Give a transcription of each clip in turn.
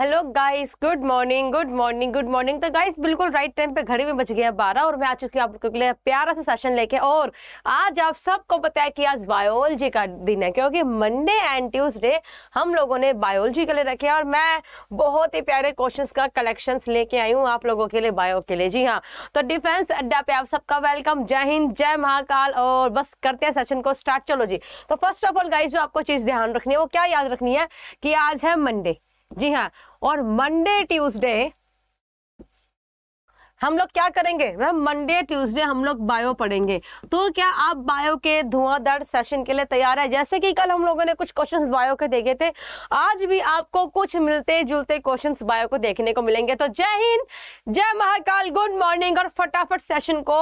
Hello guys good morning good morning good morning तो guys बिल्कुल right time पे घड़ी में बच गया बारह और मैं आ चुकी हूँ आपके लिए प्यारा सा सेशन लेके और आज आप सबको पता है कि आज बायोलॉजी का दिन है क्योंकि मंडे एंड ट्यूसडे हम लोगों ने बायोलॉजी के लिए रखे और मैं बहुत ही प्यारे क्वेश्चन का कलेक्शन लेके आई हूँ आप लोगों के लिए बायो के लिए जी हाँ तो डिफेंस अड्डा पे आप सबका वेलकम जय हिंद जय महाकाल और बस करते हैं सेशन को स्टार्ट चलो जी तो फर्स्ट ऑफ ऑल गाइज जो आपको चीज ध्यान रखनी है वो क्या याद रखनी है कि आज है मंडे जी हाँ और मंडे ट्यूसडे हम लोग क्या करेंगे मैम मंडे ट्यूसडे हम लोग बायो पढ़ेंगे तो क्या आप बायो के धुआंधार सेशन के लिए तैयार है जैसे कि कल हम लोगों ने कुछ क्वेश्चंस बायो के देखे थे आज भी आपको कुछ मिलते जुलते क्वेश्चंस बायो को देखने को मिलेंगे तो जय हिंद जय महाकाल गुड मॉर्निंग और फटाफट सेशन को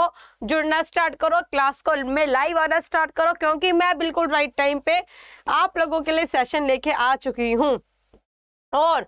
जुड़ना स्टार्ट करो क्लास को में लाइव आना स्टार्ट करो क्योंकि मैं बिल्कुल राइट टाइम पे आप लोगों के लिए सेशन लेके आ चुकी हूँ और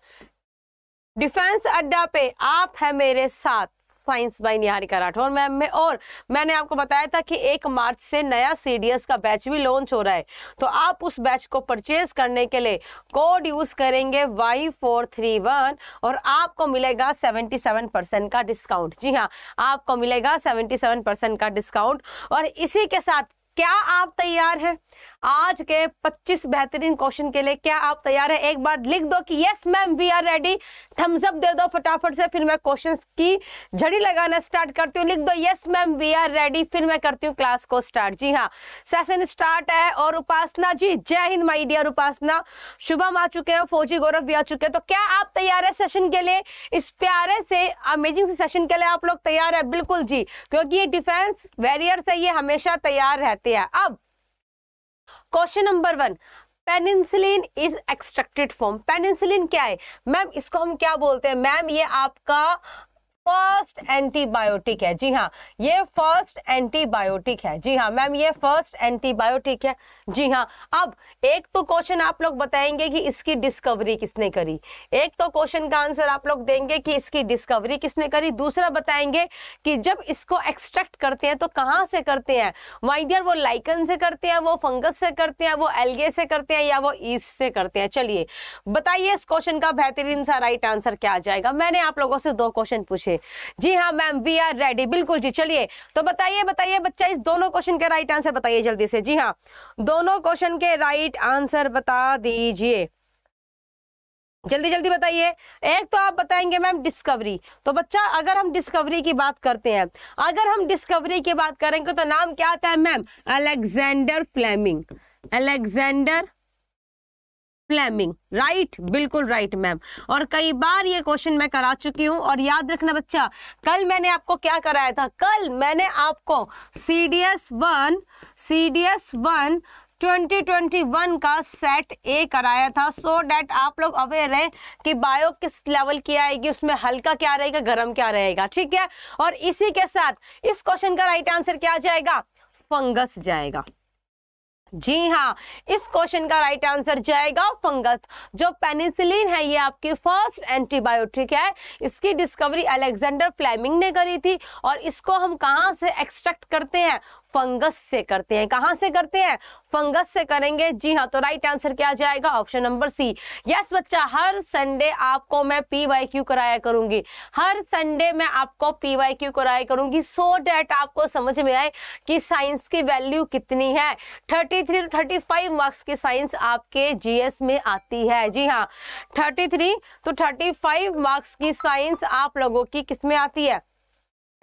डिफेंस अड्डा पे आप है मेरे साथ science by Niharika Rathore ma'am में और मैंने आपको बताया था कि एक मार्च से नया सीडीएस का बैच भी लॉन्च हो रहा है तो आप उस बैच को परचेज करने के लिए कोड यूज करेंगे वाई फोर थ्री वन और आपको मिलेगा सेवेंटी सेवन परसेंट का डिस्काउंट जी हाँ आपको मिलेगा सेवेंटी सेवन परसेंट का डिस्काउंट और इसी के साथ क्या आप तैयार हैं आज के 25 बेहतरीन क्वेश्चन के लिए क्या आप तैयार हैं एक बार लिख दो कि yes ma'am we are ready thumbs up दे दो फटाफट से फिर मैं क्वेश्चंस की झड़ी लगाना स्टार्ट करती हूँ लिख दो yes ma'am we are ready फिर मैं करती हूँ क्लास को स्टार्ट जी हाँ सेशन स्टार्ट है और उपासना जी जय हिंद माई डियर उपासना शुभम आ चुके हैं फौजी गौरव भी आ चुके हैं तो क्या आप तैयार है सेशन के लिए इस प्यारे से अमेजिंग से सेशन के लिए आप लोग तैयार है बिल्कुल जी क्योंकि ये डिफेंस वैरियर से ये हमेशा तैयार रहते हैं अब question number one penicillin is extracted form penicillin क्या है मैम इसको हम क्या बोलते हैं मैम ये आपका फर्स्ट एंटीबायोटिक है जी हाँ ये फर्स्ट एंटीबायोटिक है जी हाँ मैम ये फर्स्ट एंटीबायोटिक है जी हाँ अब एक तो क्वेश्चन आप लोग बताएंगे कि इसकी डिस्कवरी किसने करी एक तो क्वेश्चन का आंसर आप लोग देंगे कि इसकी डिस्कवरी किसने करी दूसरा बताएंगे कि जब इसको एक्सट्रैक्ट करते हैं तो कहाँ से करते हैं वाइडियर वो लाइकन से करते हैं वो फंगस से करते हैं वो एलगे से करते हैं या वो ईस्ट से करते हैं चलिए बताइए इस क्वेश्चन का बेहतरीन सा राइट आंसर क्या आ जाएगा मैंने आप लोगों से दो क्वेश्चन पूछे थे जी हाँ मैम वी आर रेडी बिल्कुल जी चलिए तो बताइए बताइए बच्चा इस दोनों क्वेश्चन के राइट आंसर बताइए जल्दी से जी हाँ दोनों क्वेश्चन के राइट आंसर बता दीजिए जल्दी जल्दी बताइए एक तो आप बताएंगे मैम डिस्कवरी तो बच्चा अगर हम डिस्कवरी की बात करते हैं अगर हम डिस्कवरी की बात करेंगे तो नाम क्या आता है ma'am Alexander Fleming Alexander Fleming right बिल्कुल राइट मैम और कई बार ये क्वेश्चन मैं करा चुकी हूँ और याद रखना बच्चा कल मैंने आपको क्या कराया था कल मैंने आपको C D S one C D S one 2021 का सेट ए कराया था सो so डैट आप लोग अवेयर हैं कि बायो किस लेवल की आएगी उसमें हल्का क्या रहेगा गर्म क्या रहेगा ठीक है और इसी के साथ इस क्वेश्चन का राइट आंसर क्या जाएगा फंगस जाएगा जी हाँ इस क्वेश्चन का राइट आंसर जाएगा फंगस जो पेनिसिलिन है ये आपकी फर्स्ट एंटीबायोटिक है इसकी डिस्कवरी अलेक्जेंडर फ्लेमिंग ने करी थी और इसको हम कहाँ से एक्सट्रैक्ट करते हैं फंगस से करते हैं कहां से करते हैं फंगस से करेंगे जी हाँ तो राइट आंसर क्या जाएगा ऑप्शन नंबर सी यस बच्चा हर संडे आपको मैं पी वाई क्यू कराया करूंगी हर संडे मैं आपको पी वाई क्यू कराया करूंगी सो so डेट आपको समझ में आए कि साइंस की वैल्यू कितनी है thirty three to thirty five marks की साइंस आपके जीएस में आती है जी हाँ थर्टी थ्री तो थर्टी फाइव मार्क्स की साइंस आप लोगों की किसमें आती है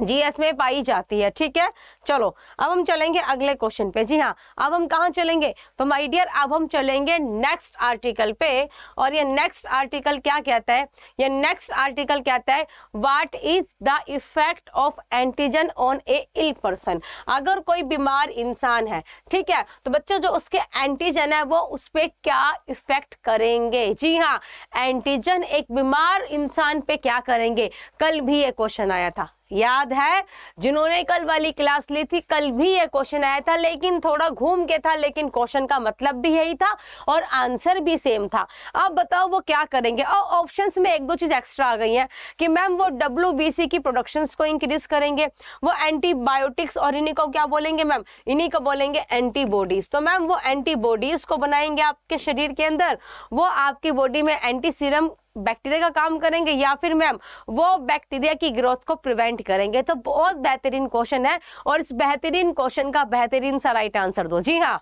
जीएस में पाई जाती है ठीक है चलो अब हम चलेंगे अगले क्वेश्चन पे जी हाँ अब हम कहाँ चलेंगे तो माय डियर अब हम चलेंगे नेक्स्ट आर्टिकल पे और ये नेक्स्ट आर्टिकल क्या कहता है ये नेक्स्ट आर्टिकल कहता है what is the effect of antigen on a ill person अगर कोई बीमार इंसान है ठीक है तो बच्चों जो उसके एंटीजन है वो उस पर क्या इफेक्ट करेंगे जी हाँ एंटीजन एक बीमार इंसान पे क्या करेंगे कल भी ये क्वेश्चन आया था याद है जिन्होंने कल वाली क्लास ली थी कल भी ये क्वेश्चन आया था लेकिन थोड़ा घूम के था लेकिन क्वेश्चन का मतलब भी यही था और आंसर भी सेम था अब बताओ वो क्या करेंगे और ऑप्शंस में एक दो चीज़ एक्स्ट्रा आ गई हैं कि मैम वो डब्ल्यू की प्रोडक्शन को इंक्रीज करेंगे वो एंटीबायोटिक्स और इन्हीं को क्या बोलेंगे मैम इन्हीं को बोलेंगे एंटीबॉडीज तो मैम वो एंटीबॉडीज को बनाएंगे आपके शरीर के अंदर वो आपकी बॉडी में एंटी सीरम बैक्टीरिया का काम करेंगे या फिर मैम वो बैक्टीरिया की ग्रोथ को प्रिवेंट करेंगे तो बहुत बेहतरीन क्वेश्चन है और इस बेहतरीन क्वेश्चन का बेहतरीन सा राइट आंसर दो जी हाँ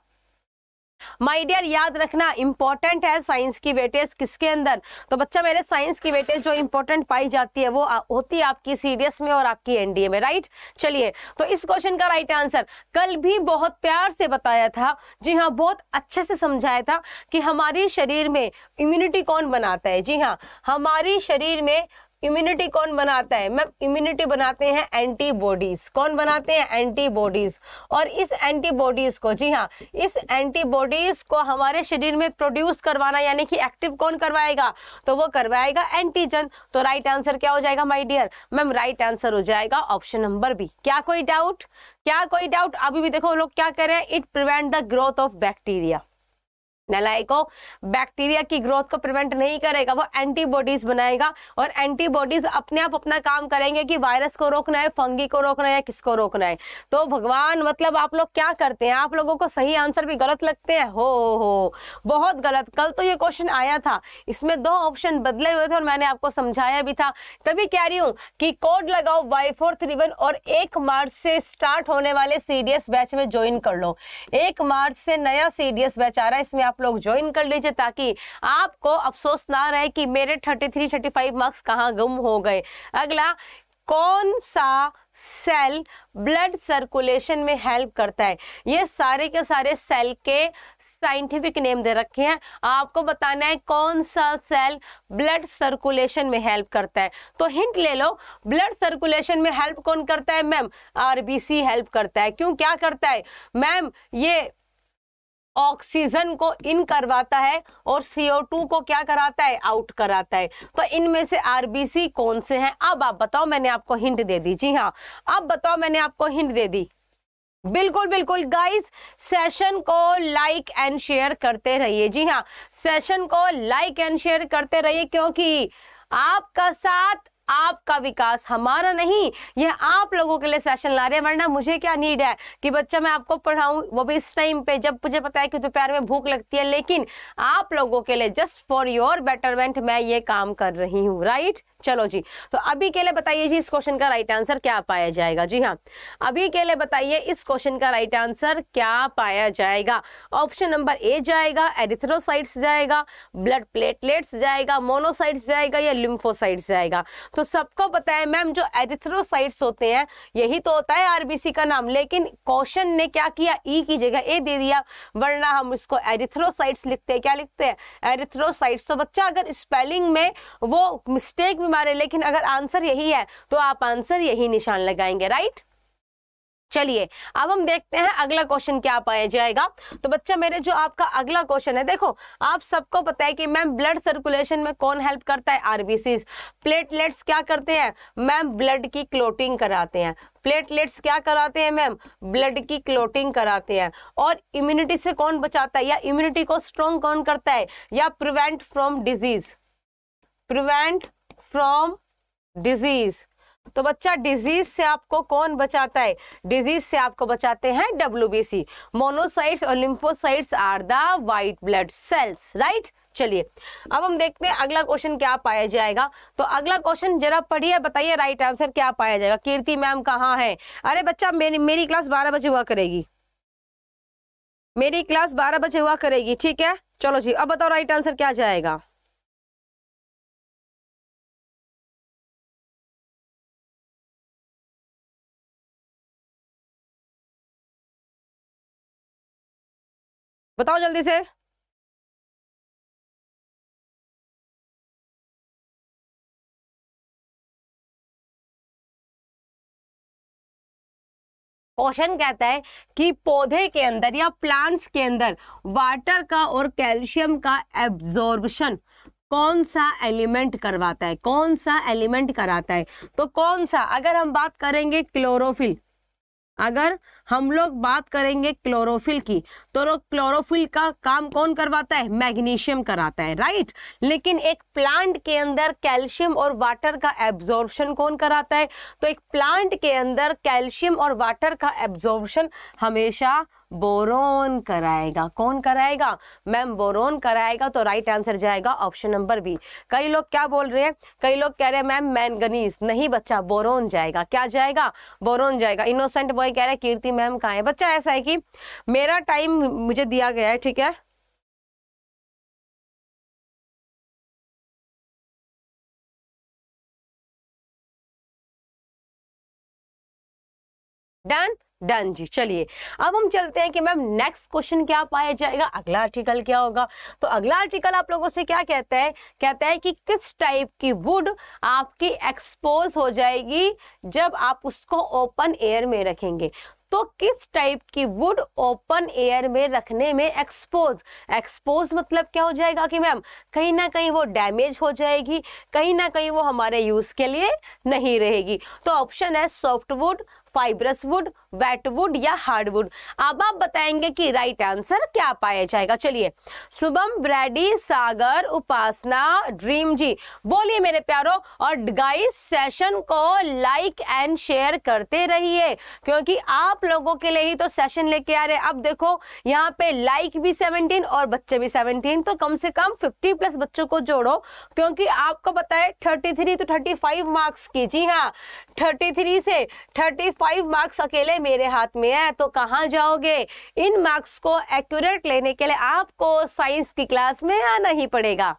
माई डियर याद रखना इंपॉर्टेंट है साइंस की वेटेज किसके अंदर तो बच्चा मेरे साइंस की वेटेज जो इंपॉर्टेंट पाई जाती है वो होती है आपकी सीडीएस में और आपकी एनडीए में राइट चलिए तो इस क्वेश्चन का राइट आंसर कल भी बहुत प्यार से बताया था जी हाँ बहुत अच्छे से समझाया था कि हमारे शरीर में इम्यूनिटी कौन बनाता है जी हाँ हमारे शरीर में इम्यूनिटी कौन बनाता है मैम इम्यूनिटी बनाते हैं एंटीबॉडीज कौन बनाते हैं एंटीबॉडीज और इस एंटीबॉडीज को जी हाँ इस एंटीबॉडीज को हमारे शरीर में प्रोड्यूस करवाना यानी कि एक्टिव कौन करवाएगा तो वो करवाएगा एंटीजन तो राइट आंसर क्या हो जाएगा my dear ma'am right answer हो जाएगा ऑप्शन नंबर बी क्या कोई डाउट क्या कोई डाउट अभी भी देखो लोग क्या कह रहे हैं it prevent the growth of bacteria नलाइको बैक्टीरिया की ग्रोथ को प्रिवेंट नहीं करेगा वो एंटीबॉडीज बनाएगा और एंटीबॉडीज अपने आप अपना काम करेंगे कि वायरस को रोकना है फंगी को रोकना है किसको रोकना है तो भगवान मतलब आप लोग क्या करते हैं आप लोगों को सही आंसर भी गलत लगते हैं हो हो बहुत गलत कल तो ये क्वेश्चन आया था इसमें दो ऑप्शन बदले हुए थे और मैंने आपको समझाया भी था तभी कह रही हूँ कि कोड लगाओ वाई थ्री वन और एक मार्च से स्टार्ट होने वाले एस बैच में ज्वाइन कर लो एक मार्च से नया एस बैच आ रहा है इसमें आप लोग ज्वाइन कर लीजिए ताकि आपको अफसोस ना रहे कि मेरे 33 35 मार्क्स कहाँ गुम हो गए अगला कौन सा सेल ब्लड सर्कुलेशन में हेल्प करता है ये सारे के सारे सेल के साइंटिफिक नेम दे रखे हैं आपको बताना है कौन सा सेल ब्लड सर्कुलेशन में हेल्प करता है तो हिंट ले लो ब्लड सर्कुलेशन में हेल्प कौन करता है मैम आरबीसी हेल्प करता है क्यों क्या करता है मैम ये ऑक्सीजन को इन करवाता है और CO2 को क्या कराता है आउट कराता है तो इनमें से आरबीसी कौन से हैं अब आप बताओ मैंने आपको हिंट दे दी जी हाँ अब बताओ मैंने आपको हिंट दे दी बिल्कुल बिल्कुल गाइस सेशन को लाइक एंड शेयर करते रहिए जी हाँ सेशन को लाइक एंड शेयर करते रहिए क्योंकि आपका साथ आपका विकास हमारा नहीं यह आप लोगों के लिए सेशन ला रहे हैं वरना मुझे क्या नीड है कि बच्चा मैं आपको पढ़ाऊं वो भी इस टाइम पे जब मुझे पता है कि दोपहर में भूख लगती है लेकिन आप लोगों के लिए जस्ट फॉर योर बेटरमेंट मैं ये काम कर रही हूँ राइट चलो जी तो अभी के लिए बताइए जी इस क्वेश्चन का राइट आंसर क्या पाया जाएगा जी हाँ अभी के लिए बताइए इस क्वेश्चन का राइट आंसर क्या पाया जाएगा ऑप्शन नंबर ए जाएगा एरिथ्रोसाइट्स जाएगा ब्लड प्लेटलेट्स जाएगा मोनोसाइट्स जाएगा या लिम्फोसाइट्स जाएगा तो सबको पता है मैम जो एरिथ्रोसाइट्स होते हैं यही तो होता है आरबीसी का नाम लेकिन क्वेश्चन ने क्या किया ई e की जगह ए दे दिया वरना हम उसको एरिथ्रोसाइट्स लिखते हैं क्या लिखते हैं एरिथ्रोसाइट्स तो बच्चा अगर स्पेलिंग में वो मिस्टेक क्यों मारे लेकिन अगर आंसर यही है तो आप आंसर यही निशान लगाएंगे राइट चलिए अब हम देखते हैं अगला क्वेश्चन क्या पाया जाएगा तो बच्चा मेरे जो आपका अगला क्वेश्चन है देखो आप सबको पता है कि मैम ब्लड सर्कुलेशन में कौन हेल्प करता है आरबीसी प्लेटलेट्स क्या करते हैं मैम ब्लड की क्लोटिंग कराते हैं प्लेटलेट्स क्या कराते हैं मैम ब्लड की क्लोटिंग कराते हैं और इम्यूनिटी से कौन बचाता है या इम्यूनिटी को स्ट्रॉन्ग कौन करता है या prevent from disease prevent from disease तो बच्चा डिजीज से आपको कौन बचाता है डिजीज से आपको बचाते हैं डब्ल्यू बी सी मोनोसाइट्स और lymphocytes are the white blood cells right चलिए अब हम देखते हैं अगला क्वेश्चन क्या पाया जाएगा तो अगला क्वेश्चन जरा पढ़िए बताइए राइट आंसर क्या पाया जाएगा कीर्ति मैम कहाँ है अरे बच्चा मेरी मेरी क्लास बारह बजे हुआ करेगी मेरी क्लास बारह बजे हुआ करेगी ठीक है चलो जी अब बताओ राइट आंसर क्या जाएगा बताओ जल्दी से क्वेश्चन कहता है कि पौधे के अंदर या प्लांट्स के अंदर वाटर का और कैल्शियम का एब्जॉर्बेशन कौन सा एलिमेंट करवाता है कौन सा एलिमेंट कराता है तो कौन सा अगर हम बात करेंगे क्लोरोफिल अगर हम लोग बात करेंगे क्लोरोफिल की तो क्लोरोफिल का काम कौन करवाता है मैग्नीशियम कराता है राइट लेकिन एक प्लांट के अंदर कैल्शियम और वाटर का एब्जॉर्बन कौन कराता है तो एक प्लांट के अंदर कैल्शियम और वाटर का एब्जॉर्बन हमेशा बोरोन कराएगा कौन कराएगा मैम बोरोन कराएगा तो राइट आंसर जाएगा ऑप्शन नंबर बी कई लोग क्या बोल रहे हैं कई लोग कह रहे हैं मैम मैनगनीज नहीं बच्चा बोरोन जाएगा क्या जाएगा बोरोन जाएगा इनोसेंट बॉय कह रहे हैं कीर्ति मैम कहा है बच्चा ऐसा है कि मेरा टाइम मुझे दिया गया है ठीक है डन डन जी चलिए अब हम चलते हैं कि मैम नेक्स्ट क्वेश्चन क्या पाया जाएगा अगला आर्टिकल क्या होगा तो अगला आर्टिकल आप लोगों से क्या कहता है कहता है कि किस टाइप की वुड आपकी एक्सपोज हो जाएगी जब आप उसको ओपन एयर में रखेंगे तो किस टाइप की वुड ओपन एयर में रखने में एक्सपोज एक्सपोज मतलब क्या हो जाएगा कि मैम कहीं ना कहीं वो डैमेज हो जाएगी कहीं ना कहीं वो हमारे यूज के लिए नहीं रहेगी तो ऑप्शन है सॉफ्टवुड फाइब्रस वुड फैटवुड या हार्डवुड अब आप बताएंगे कि राइट आंसर क्या पाया जाएगा चलिए शुभम ब्रैडी सागर उपासना ड्रीम जी बोलिए मेरे प्यारो और गाइस सेशन को लाइक एंड शेयर करते रहिए क्योंकि आप लोगों के लिए ही तो सेशन लेके आ रहे अब देखो यहाँ पे लाइक भी सेवनटीन और बच्चे भी सेवनटीन तो कम से कम फिफ्टी प्लस बच्चों को जोड़ो क्योंकि आपको पता है 33 तो फाइव मार्क्स की जी हाँ थर्टी थ्री से थर्टी फाइव मार्क्स अकेले मेरे मेरे हाथ में है तो कहाँ जाओगे इन मार्क्स को एक्यूरेट लेने के लिए आपको साइंस की क्लास में आना ही पड़ेगा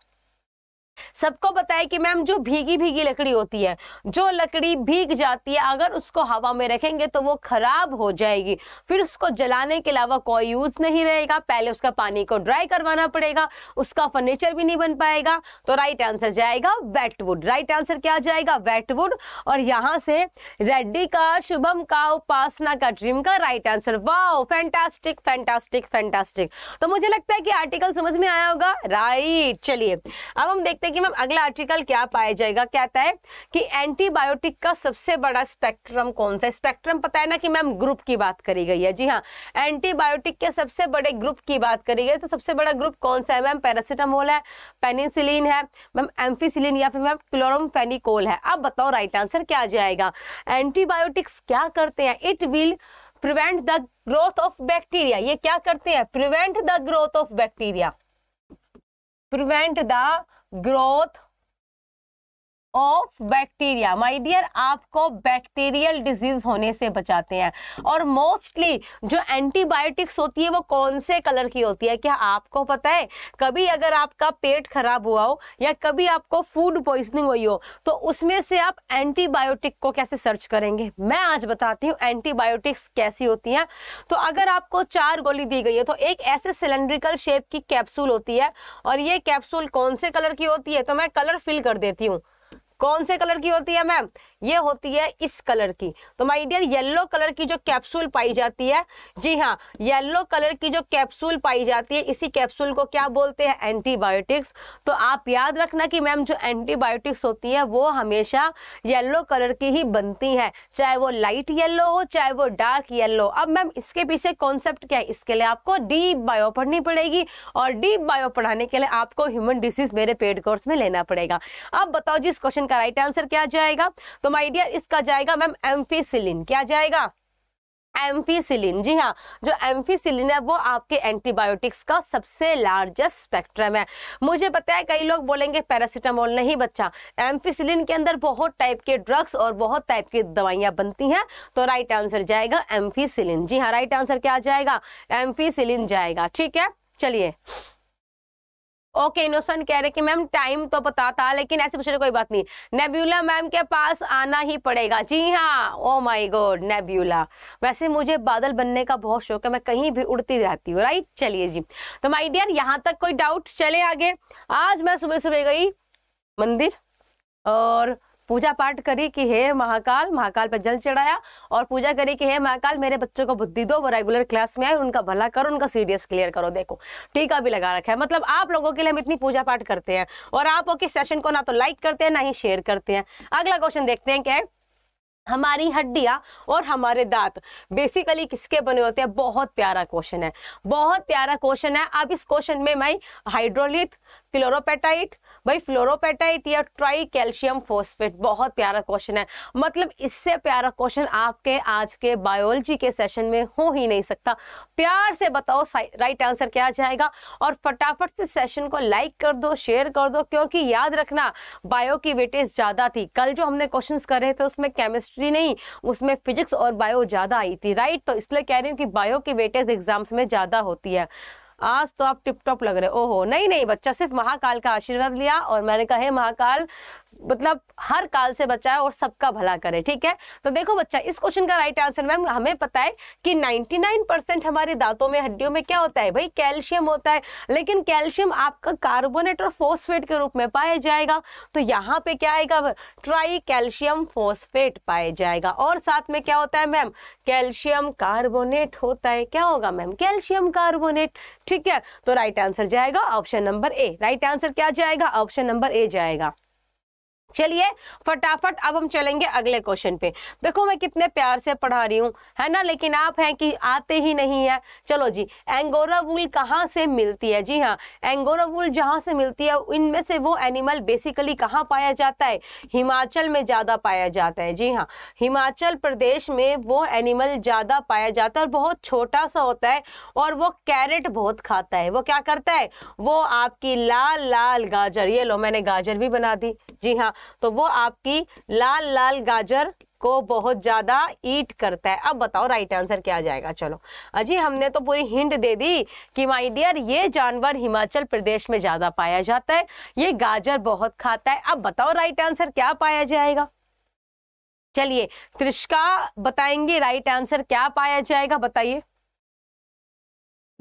सबको बताया कि मैम जो भीगी भीगी लकड़ी होती है जो लकड़ी भीग जाती है अगर उसको हवा में रखेंगे तो वो खराब हो जाएगी फिर उसको जलाने के अलावा कोई यूज नहीं रहेगा पहले उसका पानी को ड्राई करवाना पड़ेगा उसका फर्नीचर भी नहीं बन पाएगा तो राइट आंसर जाएगा वेटवुड राइट आंसर क्या जाएगा वेटवुड और यहाँ से रेड्डी का शुभम का उपासना का ड्रीम का right answer wow fantastic fantastic fantastic तो मुझे लगता है कि आर्टिकल समझ में आया होगा राइट चलिए अब हम देखते हैं कि मैम अगला आर्टिकल क्या पाया जाएगा कहता है कि एंटीबायोटिक का सबसे बड़ा स्पेक्ट्रम कौन सा स्पेक्ट्रम पता है ना कि मैम ग्रुप की बात करी गई है जी हाँ एंटीबायोटिक के सबसे बड़े ग्रुप की बात करी गई तो सबसे बड़ा ग्रुप कौन सा है मैम पैरासिटामोल है पेनिसिलिन है मैम एम्फिसिलिन या फिर मैम क्लोरमफेनिकोल है अब बताओ राइट आंसर क्या आ जाएगा एंटीबायोटिक्स क्या करते हैं it will prevent the growth of bacteria ये क्या करते हैं prevent the growth of bacteria prevent the growth of bacteria my dear आपको बैक्टीरियल डिजीज होने से बचाते हैं और मोस्टली जो एंटीबायोटिक्स होती है वो कौन से कलर की होती है क्या आपको पता है कभी अगर आपका पेट खराब हुआ हो या कभी आपको फूड पॉइजनिंग हुई हो तो उसमें से आप एंटीबायोटिक को कैसे सर्च करेंगे मैं आज बताती हूँ एंटीबायोटिक्स कैसी होती हैं तो अगर आपको चार गोली दी गई है तो एक ऐसे सिलेंड्रिकल शेप की कैप्सूल होती है और ये कैप्सूल कौन से कलर की होती है तो मैं कलर फिल कर देती हूँ कौन से कलर की होती है मैम ये होती है इस कलर की तो माय डियर येलो कलर की जो कैप्सूल पाई जाती है जी हाँ येलो कलर की जो कैप्सूल पाई जाती है इसी कैप्सूल को क्या बोलते हैं एंटीबायोटिक्स तो आप याद रखना कि मैम जो एंटीबायोटिक्स होती है वो हमेशा येलो कलर की ही बनती है चाहे वो लाइट येल्लो हो चाहे वो डार्क येल्लो अब मैम इसके पीछे कॉन्सेप्ट क्या है इसके लिए आपको डीप बायो पढ़नी पड़ेगी और डीप बायो पढ़ाने के लिए आपको ह्यूमन डिसीज मेरे पेड कोर्स में लेना पड़ेगा अब बताओ जी इस क्वेश्चन का राइट आंसर क्या जाएगा तो माय तो डियर इसका जाएगा मैम एम्फीसिलिन क्या जाएगा एम्फीसिलिन जी हाँ जो एम्फीसिलिन है वो आपके एंटीबायोटिक्स का सबसे लार्जेस्ट स्पेक्ट्रम है मुझे पता है कई लोग बोलेंगे पैरासिटामोल नहीं बच्चा एम्फीसिलिन के अंदर बहुत टाइप के ड्रग्स और बहुत टाइप की दवाइयाँ बनती हैं तो राइट आंसर जाएगा एम्फीसिलिन जी हाँ राइट आंसर क्या जाएगा एम्फीसिलिन जाएगा ठीक है चलिए ओके इनोसेंट कह रहे कि मैम टाइम तो पता था लेकिन ऐसे पूछने कोई बात नहीं नेब्यूला मैम के पास आना ही पड़ेगा जी हाँ ओ माय गॉड नेब्यूला वैसे मुझे बादल बनने का बहुत शौक है मैं कहीं भी उड़ती रहती हूँ राइट चलिए जी तो माय डियर यहाँ तक कोई डाउट चले आगे आज मैं सुबह सुबह गई मंदिर और पूजा पाठ करी कि हे महाकाल महाकाल पर जल चढ़ाया और पूजा करी कि हे महाकाल मेरे बच्चों को बुद्धि दो वो रेगुलर क्लास में आए उनका भला करो उनका सीडीएस क्लियर करो देखो टीका भी लगा रखा है मतलब आप लोगों के लिए हम इतनी पूजा पाठ करते हैं और आप ओके सेशन को ना तो लाइक करते हैं ना ही शेयर करते हैं अगला क्वेश्चन देखते हैं क्या है हमारी हड्डियां और हमारे दांत बेसिकली किसके बने होते हैं बहुत प्यारा क्वेश्चन है बहुत प्यारा क्वेश्चन है अब इस क्वेश्चन में मैं हाइड्रोलिथ क्लोरोपेटाइट भाई फ्लोरोपेटाइट या ट्राई कैल्शियम फोस्फेट बहुत प्यारा क्वेश्चन है मतलब इससे प्यारा क्वेश्चन आपके आज के बायोलॉजी के सेशन में हो ही नहीं सकता प्यार से बताओ राइट आंसर क्या जाएगा और फटाफट से सेशन को लाइक कर दो शेयर कर दो क्योंकि याद रखना बायो की वेटेज ज़्यादा थी कल जो हमने क्वेश्चन कर रहे थे उसमें केमिस्ट्री नहीं उसमें फिजिक्स और बायो ज़्यादा आई थी राइट तो इसलिए कह रही हूँ कि बायो की वेटेज एग्जाम्स में ज़्यादा होती है आज तो आप टिप टॉप लग रहे ओहो नहीं नहीं बच्चा सिर्फ महाकाल का आशीर्वाद लिया और मैंने कहा महाकाल मतलब हर काल से बचाए और सबका भला करे ठीक है तो देखो बच्चा इस क्वेश्चन का राइट आंसर मैम हमें पता है कि 99% हमारे दांतों में हड्डियों में क्या होता है भाई कैल्शियम होता है लेकिन कैल्शियम आपका कार्बोनेट और फोस्फेट के रूप में पाया जाएगा तो यहाँ पे क्या आएगा ट्राई कैल्शियम फोस्फेट पाया जाएगा और साथ में क्या होता है मैम कैल्शियम कार्बोनेट होता है क्या होगा मैम कैल्शियम कार्बोनेट ठीक है तो राइट आंसर जाएगा option number A right answer क्या जाएगा ऑप्शन नंबर ए जाएगा चलिए फटाफट अब हम चलेंगे अगले क्वेश्चन पे देखो मैं कितने प्यार से पढ़ा रही हूँ है ना लेकिन आप हैं कि आते ही नहीं है चलो जी एंगोरा वूल कहाँ से मिलती है जी हाँ एंगोरा वूल जहाँ से मिलती है इनमें से वो एनिमल बेसिकली कहाँ पाया जाता है हिमाचल में ज़्यादा पाया जाता है जी हाँ हिमाचल प्रदेश में वो एनिमल ज़्यादा पाया जाता है और बहुत छोटा सा होता है और वो कैरेट बहुत खाता है वो क्या करता है वो आपकी लाल लाल गाजर ये लो मैंने गाजर भी बना दी जी हाँ तो वो आपकी लाल लाल गाजर को बहुत ज्यादा ईट करता है अब बताओ राइट आंसर क्या आ जाएगा चलो अजी हमने तो पूरी हिंट दे दी कि माय डियर ये जानवर हिमाचल प्रदेश में ज्यादा पाया जाता है ये गाजर बहुत खाता है अब बताओ राइट आंसर क्या पाया जाएगा चलिए त्रिष्का बताएंगे राइट आंसर क्या पाया जाएगा बताइए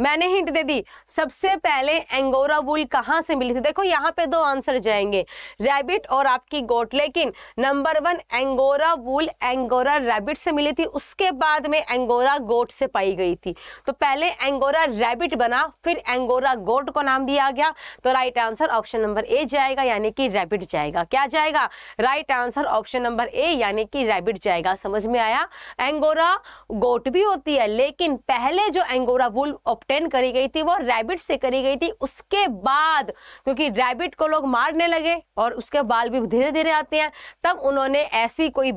मैंने हिंट दे दी सबसे पहले एंगोरा वुल कहाँ से मिली थी देखो यहाँ पे दो आंसर जाएंगे रैबिट और आपकी गोट लेकिन number one angora wool angora rabbit से मिली थी उसके बाद में एंगोरा गोट से पाई गई थी तो पहले एंगोरा रैबिट बना फिर एंगोरा गोट को नाम दिया गया तो right answer option number A जाएगा यानी कि रैबिट जाएगा क्या जाएगा right answer option number A यानी कि रैबिट जाएगा समझ में आया एंगोरा गोट भी होती है लेकिन पहले जो एंगोरा वुल अटेंड करी गई थी वो रैबिट से करी गई थी उसके बाद क्योंकि रैबिट को लोग मारने लगे और उसके बाल भी धीरे धीरे आते हैं तब उन्होंने ऐसी कोई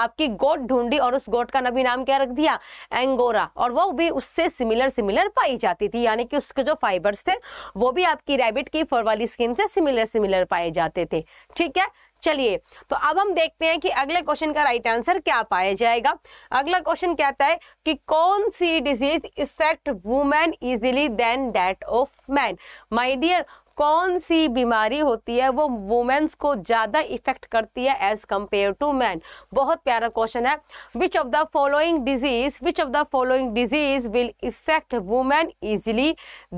आपकी गोट ढूंढी और उस गोट का नबी नाम क्या रख दिया एंगोरा और वो भी उससे सिमिलर सिमिलर पाई जाती थी यानी कि उसके जो फाइबर्स थे वो भी आपकी रैबिट की फर वाली स्किन से सिमिलर सिमिलर पाए जाते थे ठीक है चलिए तो अब हम देखते हैं कि अगले क्वेश्चन का राइट आंसर क्या पाया जाएगा अगला क्वेश्चन कहता है कि कौन सी disease affect women easily than that of man my dear कौन सी बीमारी होती है वो वुमेन्स को ज़्यादा इफेक्ट करती है एज कंपेयर टू मैन बहुत प्यारा क्वेश्चन है which of the following disease which of the following disease will affect women easily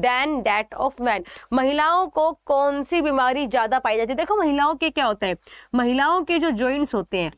than that of man महिलाओं को कौन सी बीमारी ज़्यादा पाई जाती है देखो महिलाओं के क्या होता है महिलाओं के जो ज्वाइंट्स होते हैं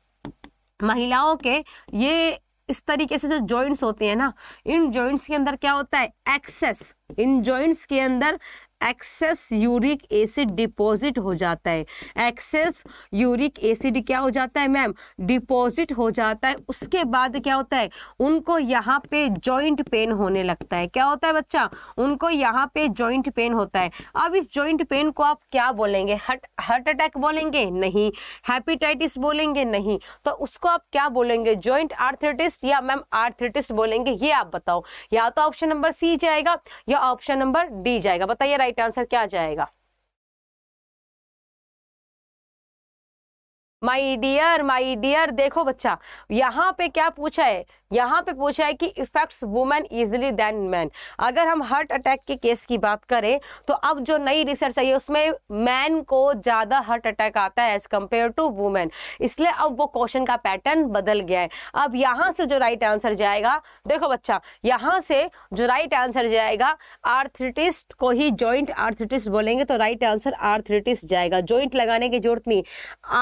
महिलाओं के ये इस तरीके से जो जॉइंट्स होते हैं ना इन जॉइंट्स के अंदर क्या होता है एक्सेस इन जॉइंट्स के अंदर एक्सेस यूरिक एसिड डिपॉजिट हो जाता है एक्सेस यूरिक एसिड क्या हो जाता है मैम डिपॉजिट हो जाता है उसके बाद क्या होता है उनको यहाँ पे जॉइंट पेन होने लगता है क्या होता है बच्चा उनको यहाँ पे जॉइंट पेन होता है अब इस जॉइंट पेन को आप क्या बोलेंगे हट हार्ट अटैक बोलेंगे नहीं हैपीटाइटिस बोलेंगे नहीं तो उसको आप क्या बोलेंगे जॉइंट आर्थराइटिस या मैम आर्थराइटिस बोलेंगे ये आप बताओ या तो ऑप्शन नंबर सी जाएगा या ऑप्शन नंबर डी जाएगा बताइए राइट आंसर क्या जाएगा माई डियर माई डियर देखो बच्चा यहाँ पे क्या पूछा है यहाँ पे पूछा है कि affects women easily than man अगर हम हार्ट अटैक के केस की बात करें तो अब जो नई रिसर्च आई है उसमें मैन को ज़्यादा हार्ट अटैक आता है एज कम्पेयर टू वुमेन इसलिए अब वो क्वेश्चन का पैटर्न बदल गया है अब यहाँ से जो राइट आंसर जाएगा देखो बच्चा यहाँ से जो राइट आंसर जाएगा आर्थ्रिटिस्ट को ही ज्वाइंट आर्थरिटिस बोलेंगे तो राइट आंसर आर्थरिटिस जाएगा ज्वाइंट लगाने की जरूरत नहीं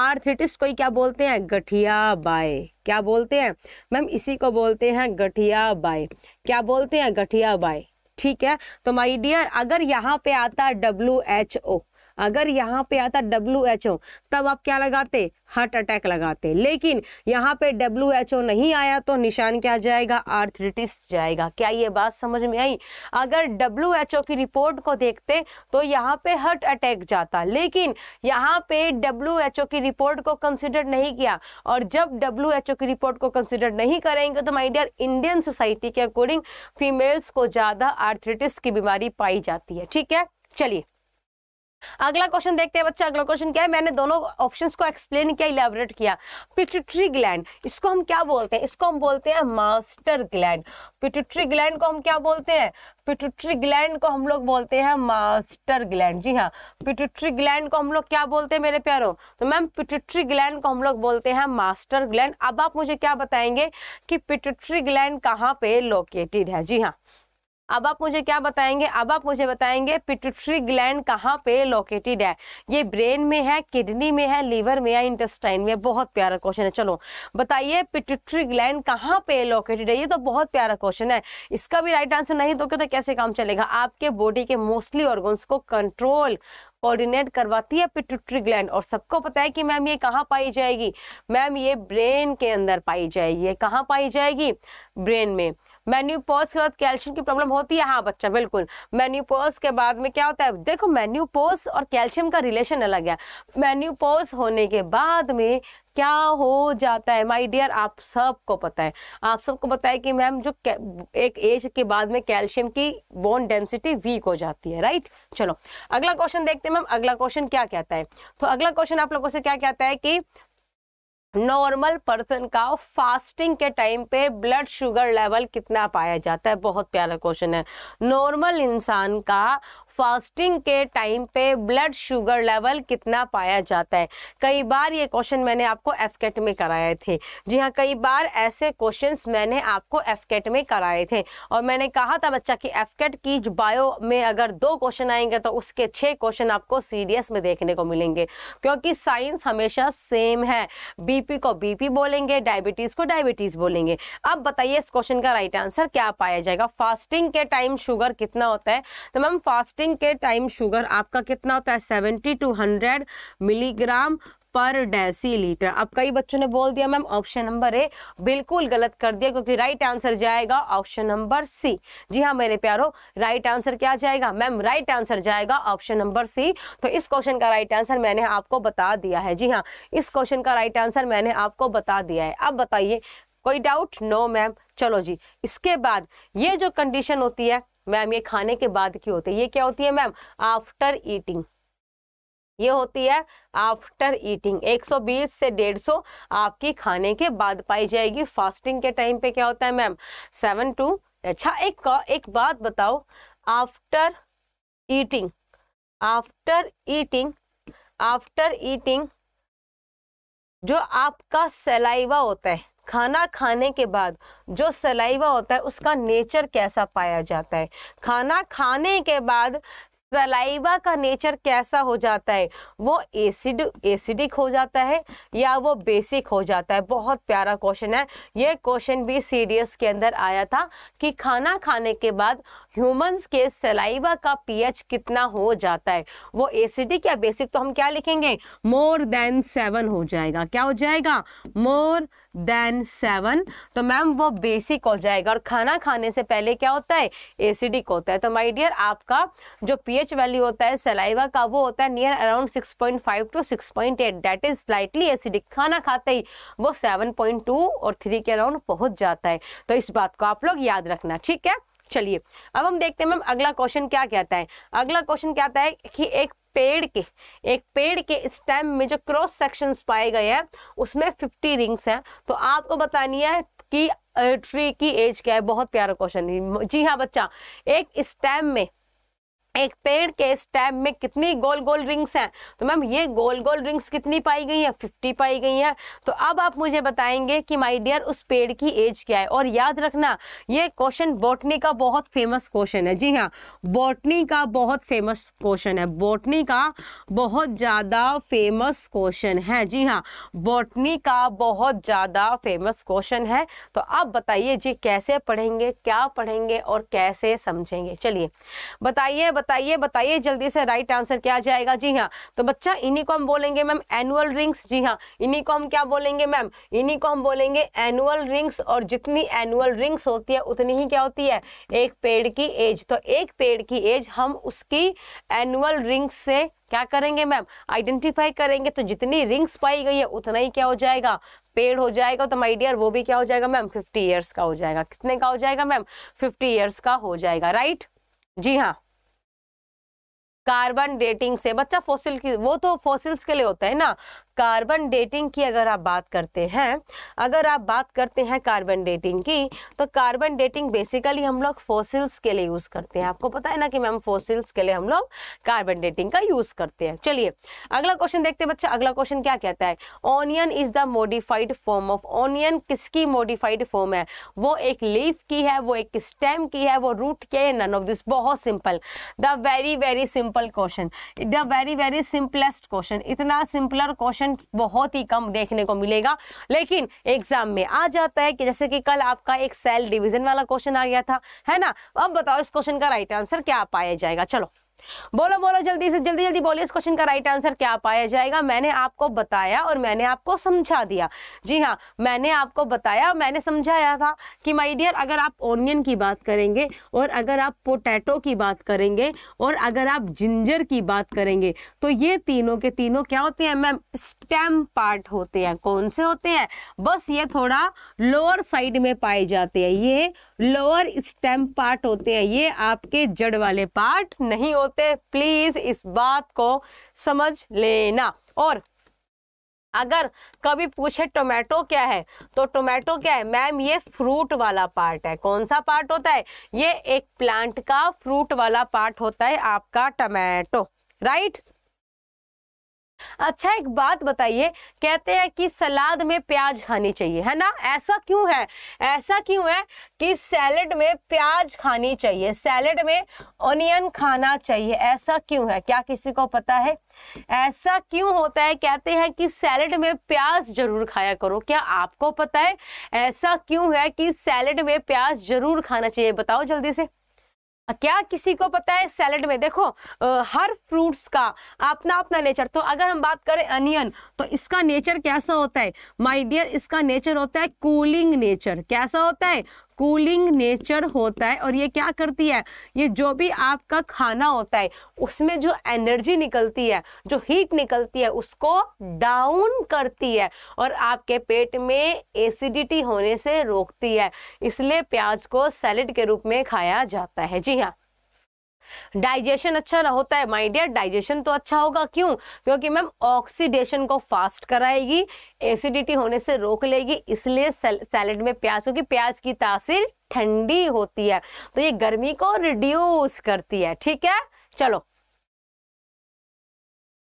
आर्थरिटिस इसको ही क्या बोलते हैं गठिया बाय क्या बोलते हैं मैम इसी को बोलते हैं गठिया बाय क्या बोलते हैं गठिया बाय ठीक है तो माय डियर अगर यहाँ पे आता डब्ल्यू एच ओ अगर यहाँ पे आता डब्ल्यू एच ओ तब आप क्या लगाते हार्ट अटैक लगाते लेकिन यहाँ पे डब्ल्यू एच ओ नहीं आया तो निशान क्या जाएगा आर्थरिटिस जाएगा क्या ये बात समझ में आई अगर डब्ल्यू एच ओ की रिपोर्ट को देखते तो यहाँ पे हार्ट अटैक जाता लेकिन यहाँ पे डब्ल्यू एच ओ की रिपोर्ट को कंसिडर नहीं किया और जब डब्ल्यू एच ओ की रिपोर्ट को कंसिडर नहीं करेंगे तो माई डियर इंडियन सोसाइटी के अकॉर्डिंग फीमेल्स को ज़्यादा आर्थरिटिस की बीमारी पाई जाती है ठीक है चलिए अगला क्वेश्चन देखते हैं बच्चा अगला क्वेश्चन क्या है मैंने दोनों ऑप्शन को एक्सप्लेन किया इलेबोरेट किया पिट्यूटरी ग्लैंड इसको हम क्या बोलते हैं इसको हम बोलते हैं मास्टर ग्लैंड पिट्यूटरी ग्लैंड को हम क्या बोलते हैं पिट्यूटरी ग्लैंड को हम लोग बोलते हैं मास्टर ग्लैंड जी हाँ पिट्यूटरी ग्लैंड को हम लोग क्या बोलते हैं मेरे प्यारो तो मैम पिट्यूटरी ग्लैंड को हम लोग बोलते हैं मास्टर ग्लैंड अब आप मुझे क्या बताएंगे कि पिट्यूटरी ग्लैंड कहाँ पे लोकेटेड है जी हाँ अब आप मुझे क्या बताएंगे अब आप मुझे बताएंगे पिट्यूटरी ग्लैंड कहाँ पे लोकेटेड है ये ब्रेन में है किडनी में है लीवर में है इंटेस्टाइन में बहुत प्यारा क्वेश्चन है चलो बताइए पिट्यूटरी ग्लैंड कहाँ पे लोकेटेड है ये तो बहुत प्यारा क्वेश्चन है इसका भी राइट आंसर नहीं दोगे तो कैसे काम चलेगा आपके बॉडी के मोस्टली ऑर्गन्स को कंट्रोल कोऑर्डिनेट करवाती है पिट्यूटरी ग्लैंड और सबको पता है कि मैम ये कहाँ पाई जाएगी मैम ये ब्रेन के अंदर पाई जाएगी ये कहाँ पाई जाएगी ब्रेन में मेन्यूपोज के बाद कैल्शियम की प्रॉब्लम होती है हाँ बच्चा बिल्कुल मेन्यूपोज के बाद में क्या होता है देखो मेन्यूपोज और कैल्शियम का रिलेशन अलग है मेन्यूपोज होने के बाद में क्या हो जाता है माय डियर आप सबको पता है आप सबको पता है कि मैम जो एक एज के बाद में कैल्शियम की बोन डेंसिटी वीक हो जाती है राइट चलो अगला क्वेश्चन देखते हैं मैम अगला क्वेश्चन क्या कहता है तो अगला क्वेश्चन आप लोगों से क्या कहता है कि नॉर्मल पर्सन का फास्टिंग के टाइम पे ब्लड शुगर लेवल कितना पाया जाता है बहुत प्यारा क्वेश्चन है नॉर्मल इंसान का फास्टिंग के टाइम पे ब्लड शुगर लेवल कितना पाया जाता है कई बार ये क्वेश्चन मैंने आपको एफकेट में कराए थे जी हाँ कई बार ऐसे क्वेश्चन मैंने आपको एफकेट में कराए थे और मैंने कहा था बच्चा कि एफकेट की बायो में अगर दो क्वेश्चन आएंगे तो उसके छः क्वेश्चन आपको सी में देखने को मिलेंगे क्योंकि साइंस हमेशा सेम है बी को बी बोलेंगे डायबिटीज़ को डायबिटीज़ बोलेंगे अब बताइए इस क्वेश्चन का राइट आंसर क्या पाया जाएगा फास्टिंग के टाइम शुगर कितना होता है तो मैम फास्टिंग फास्टिंग के टाइम शुगर आपका कितना होता है seventy two hundred milligram per decilitre अब कई बच्चों ने बोल दिया मैम ऑप्शन नंबर ए बिल्कुल गलत कर दिया क्योंकि राइट आंसर जाएगा ऑप्शन नंबर सी जी हाँ मेरे प्यारो राइट आंसर क्या जाएगा मैम राइट आंसर जाएगा ऑप्शन नंबर सी तो इस क्वेश्चन का राइट आंसर मैंने आपको बता दिया है जी हाँ इस क्वेश्चन का राइट आंसर मैंने आपको बता दिया है अब बताइए कोई डाउट नो मैम चलो जी इसके बाद ये जो कंडीशन होती है मैम ये खाने के बाद की होती है ये क्या होती है मैम आफ्टर ईटिंग ये होती है आफ्टर ईटिंग 120 से 150 आपकी खाने के बाद पाई जाएगी फास्टिंग के टाइम पे क्या होता है मैम सेवन टू अच्छा एक एक बात बताओ after eating after eating after eating जो आपका सेलाइवा होता है खाना खाने के बाद जो सलाइवा होता है उसका नेचर कैसा पाया जाता है खाना खाने के बाद सलाइवा का नेचर कैसा हो जाता है वो एसिड एसिडिक हो जाता है या वो बेसिक हो जाता है बहुत प्यारा क्वेश्चन है ये क्वेश्चन भी सीडीएस के अंदर आया था कि खाना खाने के बाद ह्यूमंस के सलाइवा का पीएच कितना हो जाता है वो एसिडिक या बेसिक तो हम क्या लिखेंगे मोर देन सेवन हो जाएगा क्या हो जाएगा मोर देन सेवन तो मैम वो बेसिक हो जाएगा और खाना खाने से पहले क्या होता है एसिडिक होता है तो माय डियर आपका जो पीएच वैल्यू होता है सलाइवा का वो होता है near around 6.5 to six point eight that is slightly acidic खाना खाते ही वो 7.2 और 3 के अराउंड पहुंच जाता है तो इस बात को आप लोग याद रखना ठीक है चलिए अब हम देखते हैं मैम अगला क्वेश्चन क्या कहता है अगला क्वेश्चन क्या आता है कि एक पेड़ के एक पेड़ के स्टेम में जो क्रॉस सेक्शन पाए गए हैं उसमें फिफ्टी रिंग्स हैं तो आपको बतानी है कि ट्री की एज क्या है बहुत प्यारा क्वेश्चन जी हाँ बच्चा एक स्टेम में एक पेड़ के स्टेम में कितनी गोल गोल रिंग्स हैं तो मैम ये गोल गोल रिंग्स कितनी पाई गई हैं फिफ्टी पाई गई हैं तो अब आप मुझे बताएंगे कि माय डियर उस पेड़ की एज क्या है और याद रखना ये क्वेश्चन बॉटनी का बहुत फेमस क्वेश्चन है जी हाँ बॉटनी का बहुत फेमस क्वेश्चन है बॉटनी का बहुत ज़्यादा फेमस क्वेश्चन है जी हाँ बॉटनी का बहुत ज़्यादा फेमस क्वेश्चन है तो आप बताइए जी कैसे पढ़ेंगे क्या पढ़ेंगे और कैसे समझेंगे चलिए बताइए बताइए बताइए जल्दी से राइट आंसर क्या जाएगा जी हाँ तो बच्चा इन्हीं को हम बोलेंगे मैम एनुअल रिंग्स जी हाँ इन्हीं को हम क्या बोलेंगे मैम इन्हीं को हम बोलेंगे एनुअल रिंग्स और जितनी एनुअल रिंग्स होती है उतनी ही क्या होती है एक पेड़ की एज तो एक पेड़ की एज हम उसकी एनुअल रिंग्स से क्या करेंगे मैम आइडेंटिफाई करेंगे तो जितनी रिंग्स पाई गई है उतना ही क्या हो जाएगा पेड़ हो जाएगा तो माई डियर वो भी क्या हो जाएगा मैम फिफ्टी ईयर्स का हो जाएगा कितने का हो जाएगा मैम फिफ्टी ईयर्स का हो जाएगा राइट जी हाँ कार्बन डेटिंग से बच्चा फोसिल की वो तो फोसिल्स के लिए होता है ना कार्बन डेटिंग की अगर आप बात करते हैं अगर आप बात करते हैं कार्बन डेटिंग की तो कार्बन डेटिंग बेसिकली हम लोग फोसिल्स के लिए यूज़ करते हैं आपको पता है ना कि मैम फोसिल्स के लिए हम लोग कार्बन डेटिंग का यूज़ करते हैं चलिए अगला क्वेश्चन देखते हैं बच्चा अगला क्वेश्चन क्या कहता है onion is the modified form of onion किसकी मोडिफाइड फॉर्म है वो एक लीफ की है वो एक स्टेम की है वो रूट के नन ऑफ दिस बहुत simple the very very simple question the very very simplest question इतना सिंपलर क्वेश्चन क्वेश्चन बहुत ही कम देखने को मिलेगा लेकिन एग्जाम में आ जाता है कि जैसे कि कल आपका एक सेल डिविजन वाला क्वेश्चन आ गया था है ना अब बताओ इस क्वेश्चन का राइट आंसर क्या पाया जाएगा चलो बोलो बोलो जल्दी से जल्दी जल्दी बोलिए इस क्वेश्चन का राइट आंसर क्या पाया जाएगा मैंने आपको बताया और मैंने आपको समझा दिया जी हाँ मैंने आपको बताया मैंने समझाया था कि माय डियर अगर आप ऑनियन की बात करेंगे और अगर आप पोटैटो की बात करेंगे और अगर आप जिंजर की बात करेंगे तो ये तीनों के तीनों क्या होते हैं मैम स्टेम पार्ट होते हैं कौन से होते हैं बस ये थोड़ा लोअर साइड में पाए जाते हैं ये लोअर स्टेम पार्ट होते हैं ये आपके जड़ वाले पार्ट नहीं होते होते प्लीज इस बात को समझ लेना और अगर कभी पूछे टोमेटो क्या है तो टोमेटो क्या है मैम ये फ्रूट वाला पार्ट है कौन सा पार्ट होता है ये एक प्लांट का फ्रूट वाला पार्ट होता है आपका टोमेटो राइट अच्छा एक बात बताइए कहते हैं कि सलाद में प्याज खानी चाहिए है ना ऐसा क्यों है ऐसा क्यों है कि सैलड में प्याज खानी चाहिए सैलड में ऑनियन खाना चाहिए ऐसा क्यों है क्या किसी को पता है ऐसा क्यों होता है कहते हैं कि सैलड में प्याज जरूर खाया करो क्या आपको पता है ऐसा क्यों है कि सैलड में प्याज जरूर खाना चाहिए बताओ जल्दी से क्या किसी को पता है सैलड में देखो आ, हर फ्रूट्स का अपना अपना नेचर तो अगर हम बात करें अनियन तो इसका नेचर कैसा होता है माय डियर इसका नेचर होता है कूलिंग नेचर कैसा होता है कूलिंग नेचर होता है और ये क्या करती है ये जो भी आपका खाना होता है उसमें जो एनर्जी निकलती है जो हीट निकलती है उसको डाउन करती है और आपके पेट में एसिडिटी होने से रोकती है इसलिए प्याज को सैलड के रूप में खाया जाता है जी हाँ डाइजेशन अच्छा ना होता है माय डियर डाइजेशन तो अच्छा होगा क्यों क्योंकि मैम ऑक्सीडेशन को फास्ट कराएगी एसिडिटी होने से रोक लेगी इसलिए सैलड में प्याज क्योंकि प्याज की तासीर ठंडी होती है तो ये गर्मी को रिड्यूस करती है ठीक है चलो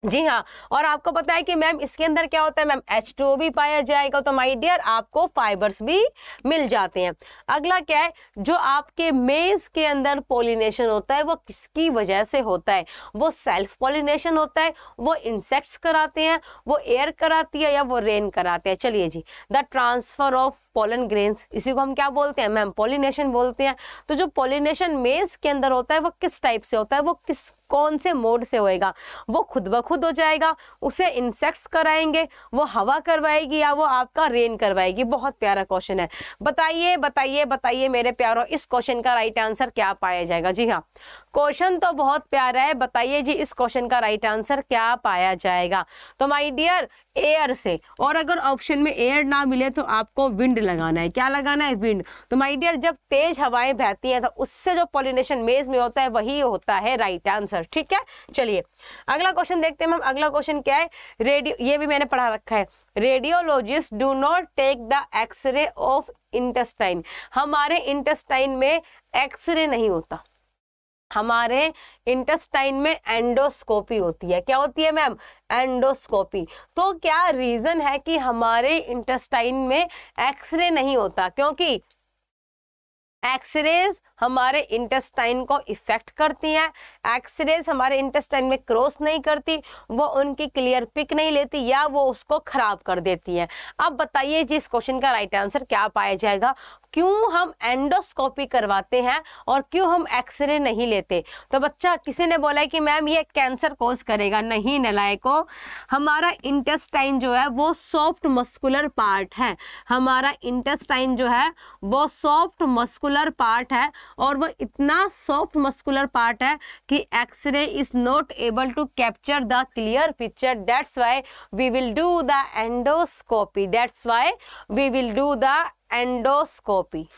जी हाँ और आपको पता है कि मैम इसके अंदर क्या होता है मैम एच टू भी पाया जाएगा तो माय डियर आपको फाइबर्स भी मिल जाते हैं अगला क्या है जो आपके मेज के अंदर पोलिनेशन होता है वो किसकी वजह से होता है वो सेल्फ पोलिनेशन होता है वो इंसेक्ट्स कराते हैं वो एयर कराती है या वो रेन कराते हैं चलिए जी the transfer of pollen grains इसी को हम क्या बोलते हैं मैम पोलिनेशन बोलते हैं तो जो पोलिनेशन मेज के अंदर होता है वो किस टाइप से होता है वो किस कौन से मोड से होएगा वो खुद ब खुद हो जाएगा उसे इंसेक्ट्स कराएंगे वो हवा करवाएगी या वो आपका रेन करवाएगी बहुत प्यारा क्वेश्चन है बताइए बताइए बताइए मेरे प्यारों इस क्वेश्चन का राइट आंसर क्या पाया जाएगा जी हाँ क्वेश्चन तो बहुत प्यारा है बताइए जी इस क्वेश्चन का राइट आंसर क्या पाया जाएगा तो माय डियर एयर से और अगर ऑप्शन में एयर ना मिले तो आपको विंड लगाना है क्या लगाना है विंड तो माय डियर जब तेज हवाएं बहती है तो उससे जो पॉलिनेशन मेज में होता है वही होता है राइट आंसर ठीक है चलिए अगला क्वेश्चन देखते हैं मैम अगला क्वेश्चन क्या है रेडियो ये भी मैंने पढ़ा रखा है radiologist do not take the x-ray of intestine हमारे इंटेस्टाइन में एक्सरे नहीं होता हमारे इंटेस्टाइन में एंडोस्कोपी होती है क्या होती है मैम एंडोस्कोपी तो क्या रीजन है कि हमारे इंटेस्टाइन में एक्सरे नहीं होता क्योंकि एक्सरेज हमारे इंटेस्टाइन को इफेक्ट करती हैं एक्सरेज हमारे इंटेस्टाइन में क्रॉस नहीं करती वो उनकी क्लियर पिक नहीं लेती या वो उसको ख़राब कर देती हैं अब बताइए जिस क्वेश्चन का राइट आंसर क्या पाया जाएगा क्यों हम एंडोस्कोपी करवाते हैं और क्यों हम एक्सरे नहीं लेते तो बच्चा किसी ने बोला कि मैम ये कैंसर कोज करेगा नहीं नलायको हमारा इंटेस्टाइन जो है वो सॉफ्ट मस्कुलर पार्ट है हमारा इंटेस्टाइन जो है वो सॉफ्ट मस्कुलर पार्ट है और वो इतना सॉफ्ट मस्कुलर पार्ट है कि x-ray is not able to capture the clear picture that's why we will do the endoscopy that's why we will do the endoscopy.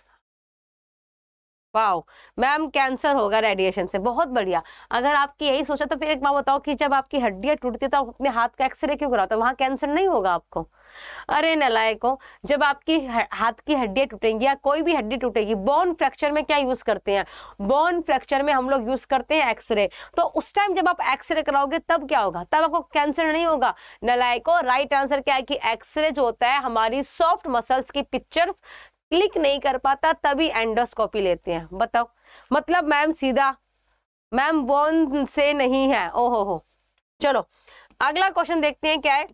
Wow ma'am cancer होगा radiation से बहुत बढ़िया अगर आपकी यही सोचा तो फिर एक बार बताओ कि जब आपकी हड्डियां टूटती तो अपने हाथ का एक्सरे क्यों कराते हो वहां कैंसर नहीं होगा आपको अरे नलायकों जब आपकी हाथ की हड्डियां टूटेंगी या कोई भी हड्डी टूटेगी बोन फ्रैक्चर में क्या यूज़ करते हैं बोन फ्रैक्चर में हम लोग यूज़ करते हैं एक्सरे तो उस टाइम जब आप एक्सरे कराओगे तब क्या होगा तब आपको कैंसर नहीं होगा नलायकों राइट आंसर क्या है कि एक्सरे जो होता है हमारी सॉफ्ट मसल्स की पिक्चर्स क्लिक नहीं कर पाता तभी एंडोस्कोपी लेते हैं बताओ मतलब मैम सीधा मैम बोन से नहीं है ओहो हो चलो अगला क्वेश्चन देखते हैं क्या है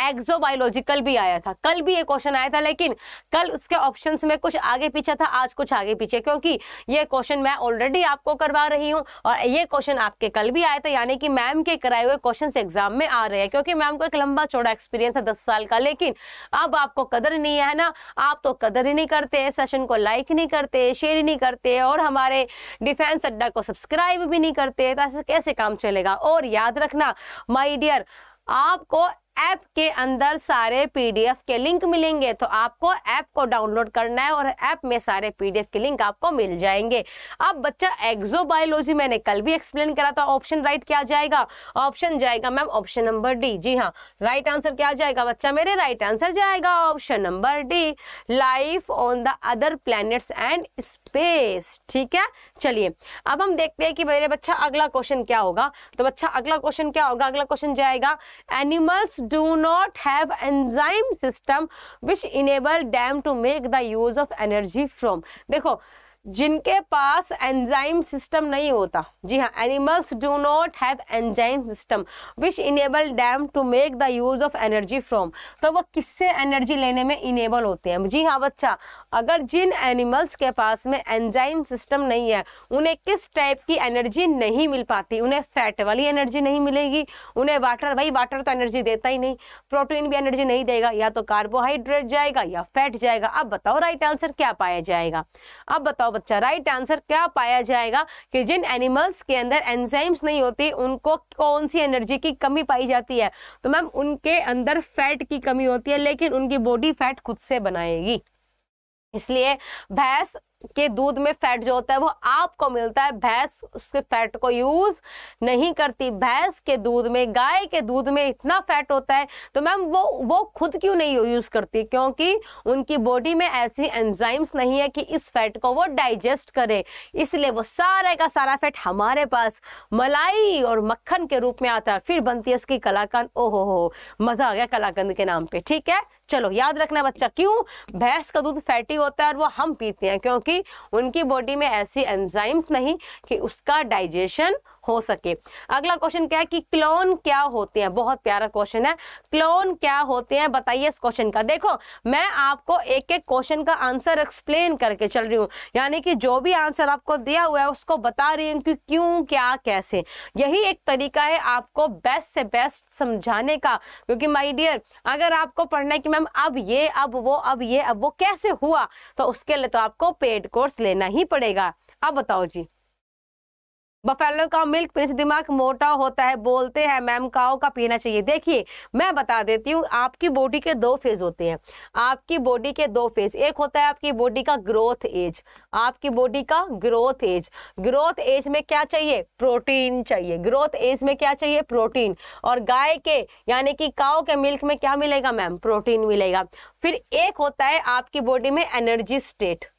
एक्सोबायोलॉजिकल भी आया था कल भी ये क्वेश्चन आया था लेकिन कल उसके ऑप्शंस में कुछ आगे पीछे था आज कुछ आगे पीछे क्योंकि ये क्वेश्चन मैं ऑलरेडी आपको करवा रही हूँ और ये क्वेश्चन आपके कल भी आया था यानी कि मैम के कराए हुए क्वेश्चन एग्जाम में आ रहे हैं क्योंकि मैम को एक लंबा चौड़ा एक्सपीरियंस है दस साल का लेकिन अब आपको कदर नहीं है ना आप तो कदर ही नहीं करते सेशन को लाइक नहीं करते शेयर ही नहीं करते और हमारे डिफेंस अड्डा को सब्सक्राइब भी नहीं करते तो ऐसे कैसे काम चलेगा और याद रखना माई डियर आपको ऐप के अंदर सारे पीडीएफ के लिंक मिलेंगे तो आपको ऐप को डाउनलोड करना है और ऐप में सारे पीडीएफ के लिंक आपको मिल जाएंगे अब बच्चा एक्सो बायोलॉजी मैंने कल भी एक्सप्लेन करा था ऑप्शन राइट क्या जाएगा ऑप्शन जाएगा मैम ऑप्शन नंबर डी जी हाँ राइट आंसर क्या जाएगा बच्चा मेरे राइट आंसर जाएगा option number D life on the other planets and space ठीक है चलिए अब हम देखते हैं कि मेरे बच्चा अगला क्वेश्चन क्या होगा तो बच्चा अगला क्वेश्चन क्या होगा अगला क्वेश्चन जाएगा animals do not have enzyme system which enable them to make the use of energy from देखो जिनके पास एंजाइम सिस्टम नहीं होता जी हाँ animals do not have enzyme system which enable them to make the use of energy from तो वो किससे energy लेने में इनेबल होते हैं जी हाँ बच्चा अगर जिन एनिमल्स के पास में एंजाइम सिस्टम नहीं है उन्हें किस टाइप की एनर्जी नहीं मिल पाती उन्हें फैट वाली एनर्जी नहीं मिलेगी उन्हें वाटर भाई वाटर तो एनर्जी देता ही नहीं प्रोटीन भी एनर्जी नहीं देगा या तो कार्बोहाइड्रेट जाएगा या फैट जाएगा अब बताओ राइट आंसर क्या पाया जाएगा अब बताओ बच्चा राइट आंसर क्या पाया जाएगा कि जिन एनिमल्स के अंदर एंजाइम्स नहीं होती उनको कौन सी एनर्जी की कमी पाई जाती है तो मैम उनके अंदर फैट की कमी होती है लेकिन उनकी बॉडी फैट खुद से बनाएगी इसलिए भैंस के दूध में फैट जो होता है वो आपको मिलता है भैंस उसके फैट को यूज नहीं करती भैंस के दूध में गाय के दूध में इतना फैट होता है तो मैम वो वो खुद क्यों नहीं यूज करती क्योंकि उनकी बॉडी में ऐसी एंजाइम्स नहीं है कि इस फैट को वो डाइजेस्ट करे इसलिए वो सारे का सारा फैट हमारे पास मलाई और मक्खन के रूप में आता है फिर बनती है उसकी कलाकंद ओहो हो मजा आ गया कलाकंद के नाम पे ठीक है चलो याद रखना बच्चा क्यों भैंस का दूध फैटी होता है और वो हम पीते हैं क्योंकि उनकी बॉडी में ऐसी एंजाइम्स नहीं कि उसका डाइजेशन हो सके अगला क्वेश्चन क्या है कि क्लोन क्या होते हैं बहुत प्यारा क्वेश्चन है क्लोन क्या होते हैं बताइए इस क्वेश्चन का देखो मैं आपको एक एक क्वेश्चन का आंसर एक्सप्लेन करके चल रही हूँ यानी कि जो भी आंसर आपको दिया हुआ है उसको बता रही हूँ कि क्यों क्या कैसे यही एक तरीका है आपको बेस्ट से बेस्ट समझाने का क्योंकि माय डियर अगर आपको पढ़ना है कि मैम अब ये अब वो अब ये अब वो कैसे हुआ तो उसके लिए तो आपको पेड कोर्स लेना ही पड़ेगा अब बताओ जी बफेलो का मिल्क प्रिंस दिमाग मोटा होता है बोलते हैं मैम काओ का पीना चाहिए देखिए मैं बता देती हूँ आपकी बॉडी के दो फेज होते हैं आपकी बॉडी के दो फेज एक होता है आपकी बॉडी का ग्रोथ एज आपकी बॉडी का ग्रोथ एज ग्रोथ एज में क्या चाहिए प्रोटीन चाहिए ग्रोथ एज में क्या चाहिए प्रोटीन और गाय के यानी कि काओ के मिल्क में क्या मिलेगा मैम प्रोटीन मिलेगा फिर एक होता है आपकी बॉडी में एनर्जी स्टेट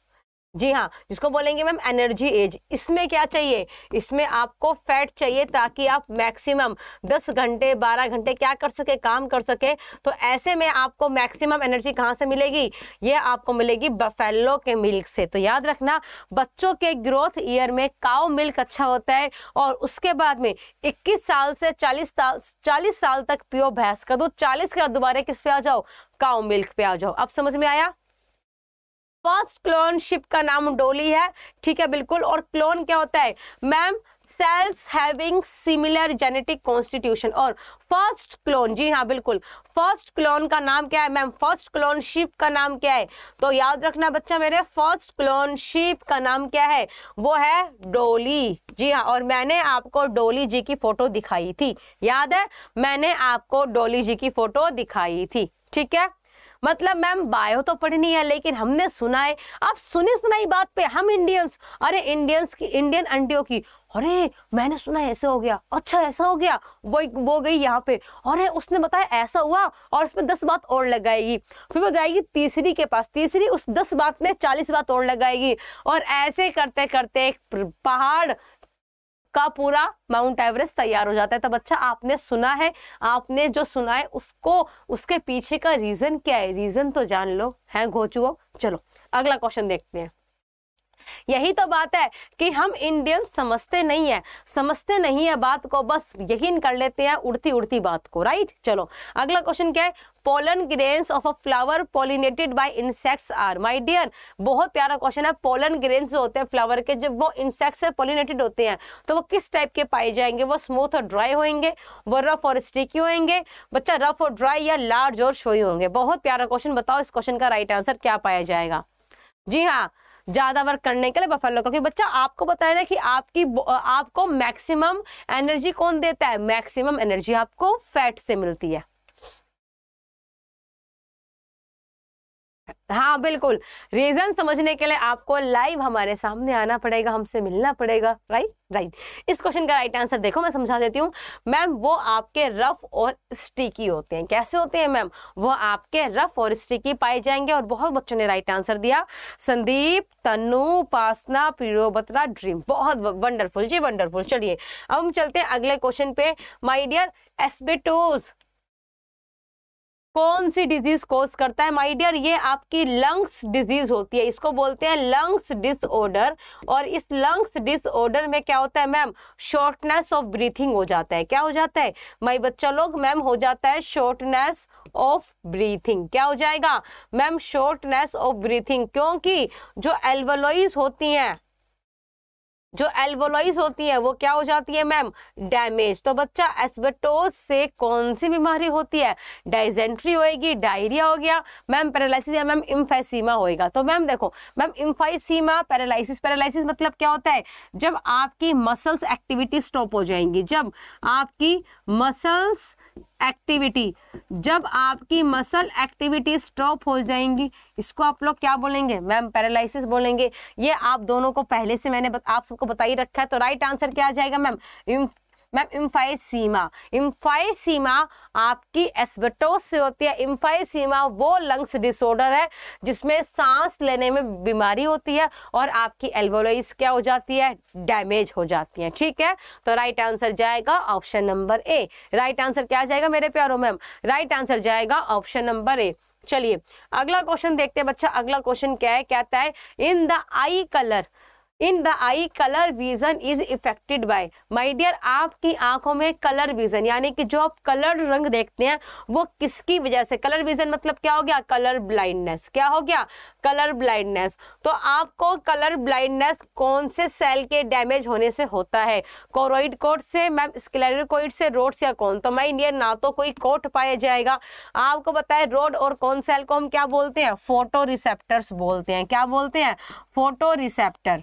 जी हाँ जिसको बोलेंगे मैम एनर्जी एज इसमें क्या चाहिए इसमें आपको फैट चाहिए ताकि आप मैक्सिमम 10 घंटे 12 घंटे क्या कर सके काम कर सके तो ऐसे में आपको मैक्सिमम एनर्जी कहाँ से मिलेगी ये आपको मिलेगी बफेलो के मिल्क से तो याद रखना बच्चों के ग्रोथ ईयर में काओ मिल्क अच्छा होता है और उसके बाद में इक्कीस साल से चालीस साल चालीस साल तक पियो भैंस का दूध चालीस के बाद दोबारा किस पे आ जाओ काओ मिल्क पे आ जाओ अब समझ में आया फर्स्ट क्लोन शिप का नाम डोली है ठीक है बिल्कुल और क्लोन क्या होता है ma'am cells having similar genetic constitution और फर्स्ट क्लोन जी हाँ बिल्कुल फर्स्ट क्लोन का नाम क्या है मैम फर्स्ट क्लोन शिप का नाम क्या है तो याद रखना बच्चा मेरे फर्स्ट क्लोन शिप का नाम क्या है वो है डोली जी हाँ और मैंने आपको डोली जी की फोटो दिखाई थी याद है मैंने आपको डोली जी की फोटो दिखाई थी ठीक है मतलब मैम बायो तो पढ़नी है लेकिन हमने सुना है अब सुनी सुनाई बात पे हम इंडियंस अरे इंडियंस की इंडियन अंडियों की अरे मैंने सुना ऐसे हो गया अच्छा ऐसा हो गया वो वो गई यहाँ पे अरे उसने बताया ऐसा हुआ और उसमें दस बात और लगाएगी फिर वो जाएगी तीसरी के पास तीसरी उस दस बात में चालीस बात और लगाएगी और ऐसे करते करते एक पहाड़ का पूरा माउंट एवरेस्ट तैयार हो जाता है तब अच्छा आपने सुना है आपने जो सुना है उसको उसके पीछे का रीजन क्या है रीजन तो जान लो है घोचुओ चलो अगला क्वेश्चन देखते हैं यही तो बात है कि हम इंडियन समझते नहीं है समझते नहीं है बात को बस यकीन कर लेते हैं उड़ती उड़ती बात को राइट चलो अगला क्वेश्चन क्या है pollen grains of a flower pollinated by insects are my dear बहुत प्यारा क्वेश्चन है पोलन ग्रेन्स जो होते हैं फ्लावर के जब वो इंसेक्ट्स से पोलिनेटेड होते हैं तो वो किस टाइप के पाए जाएंगे वो स्मूथ और ड्राई होंगे वो रफ और स्टिकी होंगे बच्चा रफ और ड्राई या लार्ज और शोई होंगे बहुत प्यारा क्वेश्चन बताओ इस क्वेश्चन का राइट आंसर क्या पाया जाएगा जी हाँ ज़्यादा वर्क करने के लिए बफेलो का क्योंकि बच्चा आपको बताया ना कि आपकी आपको मैक्सिमम एनर्जी कौन देता है मैक्सिमम एनर्जी आपको फैट से मिलती है हाँ बिल्कुल रीजन समझने के लिए आपको लाइव हमारे सामने आना पड़ेगा हमसे मिलना पड़ेगा राइट राइट इस क्वेश्चन का राइट आंसर देखो मैं समझा देती हूँ मैम वो आपके रफ और स्टिकी होते हैं कैसे होते हैं मैम वो आपके रफ और स्टिकी पाए जाएंगे और बहुत बच्चों ने राइट आंसर दिया संदीप तनु पासना पीरो बतरा ड्रीम बहुत वंडरफुल जी वंडरफुल चलिए अब हम चलते हैं अगले क्वेश्चन पे माई डियर एस्बेटोज कौन सी डिजीज कोस करता है माय डियर ये आपकी लंग्स डिजीज होती है इसको बोलते हैं लंग्स डिसऑर्डर और इस लंग्स डिसऑर्डर में क्या होता है मैम शॉर्टनेस ऑफ ब्रीथिंग हो जाता है क्या हो जाता है माई बच्चा लोग मैम हो जाता है शॉर्टनेस ऑफ ब्रीथिंग क्या हो जाएगा मैम शॉर्टनेस ऑफ ब्रीथिंग क्योंकि जो एल्वलोइज होती हैं जो एल्वोलाइज होती है वो क्या हो जाती है मैम डैमेज तो बच्चा एस्बेटोस से कौन सी बीमारी होती है डाइजेंट्री होएगी डायरिया हो गया मैम पैरालिसिस या मैम इम्फेसीमा होएगा तो मैम देखो मैम इम्फाइसीमा पैरालिसिस पैरालिसिस मतलब क्या होता है जब आपकी मसल्स एक्टिविटी स्टॉप हो जाएंगी जब आपकी मसल्स एक्टिविटी जब आपकी मसल एक्टिविटी स्टॉप हो जाएंगी इसको आप लोग क्या बोलेंगे मैम पैरालिसिस बोलेंगे ये आप दोनों को पहले से मैंने आप सबको बताई रखा है तो राइट आंसर क्या आ जाएगा मैम मैम इम्फाइसीमा इम्फाइसीमा आपकी एस्बेटोस से होती है इम्फाइसीमा वो लंग्स डिसऑर्डर है जिसमें सांस लेने में बीमारी होती है और आपकी एल्वोलाइज क्या हो जाती है डैमेज हो जाती है ठीक है तो राइट आंसर जाएगा option number A right answer क्या जाएगा मेरे प्यारो मैम राइट आंसर जाएगा ऑप्शन नंबर ए चलिए अगला क्वेश्चन देखते हैं बच्चा अगला क्वेश्चन क्या है कहता है in the eye colour in the eye colour vision is affected by my dear आपकी आंखों में कलर विजन यानी कि जो आप कलर रंग देखते हैं वो किसकी वजह से कलर विजन मतलब क्या हो गया कलर ब्लाइंडनेस क्या हो गया कलर ब्लाइंडनेस तो आपको कलर ब्लाइंडनेस कौन से सेल के डैमेज होने से होता है कोरोइड कोट से मैम स्क्लेरोकोइड से रोड या कौन तो माई डियर ना तो कोई कोट पाया जाएगा आपको बताए रोड और कौन सेल को हम क्या बोलते हैं फोटो बोलते हैं क्या बोलते हैं फोटो रिसेप्टर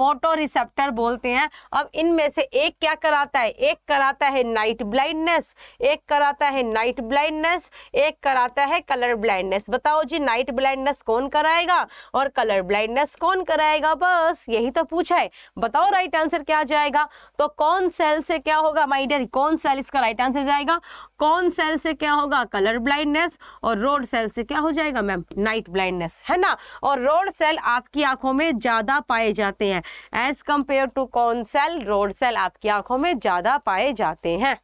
फोटो रिसेप्टर बोलते हैं अब इनमें से एक क्या कराता है एक कराता है नाइट ब्लाइंडनेस एक कराता है नाइट ब्लाइंडनेस एक कराता है कलर ब्लाइंडनेस बताओ जी नाइट ब्लाइंडनेस कौन कराएगा और कलर ब्लाइंडनेस कौन कराएगा बस यही तो पूछा है बताओ राइट आंसर क्या जाएगा तो कौन सेल से क्या होगा माइडर कौन सेल इसका राइट आंसर जाएगा कौन सेल से क्या होगा कलर ब्लाइंडनेस और रोड सेल से क्या हो जाएगा मैम नाइट ब्लाइंडनेस है ना और रोड सेल आपकी आंखों में ज्यादा पाए जाते हैं एज कंपेयर टू कौन सेल रोड सेल आपकी आंखों में ज़्यादा पाए जाते हैं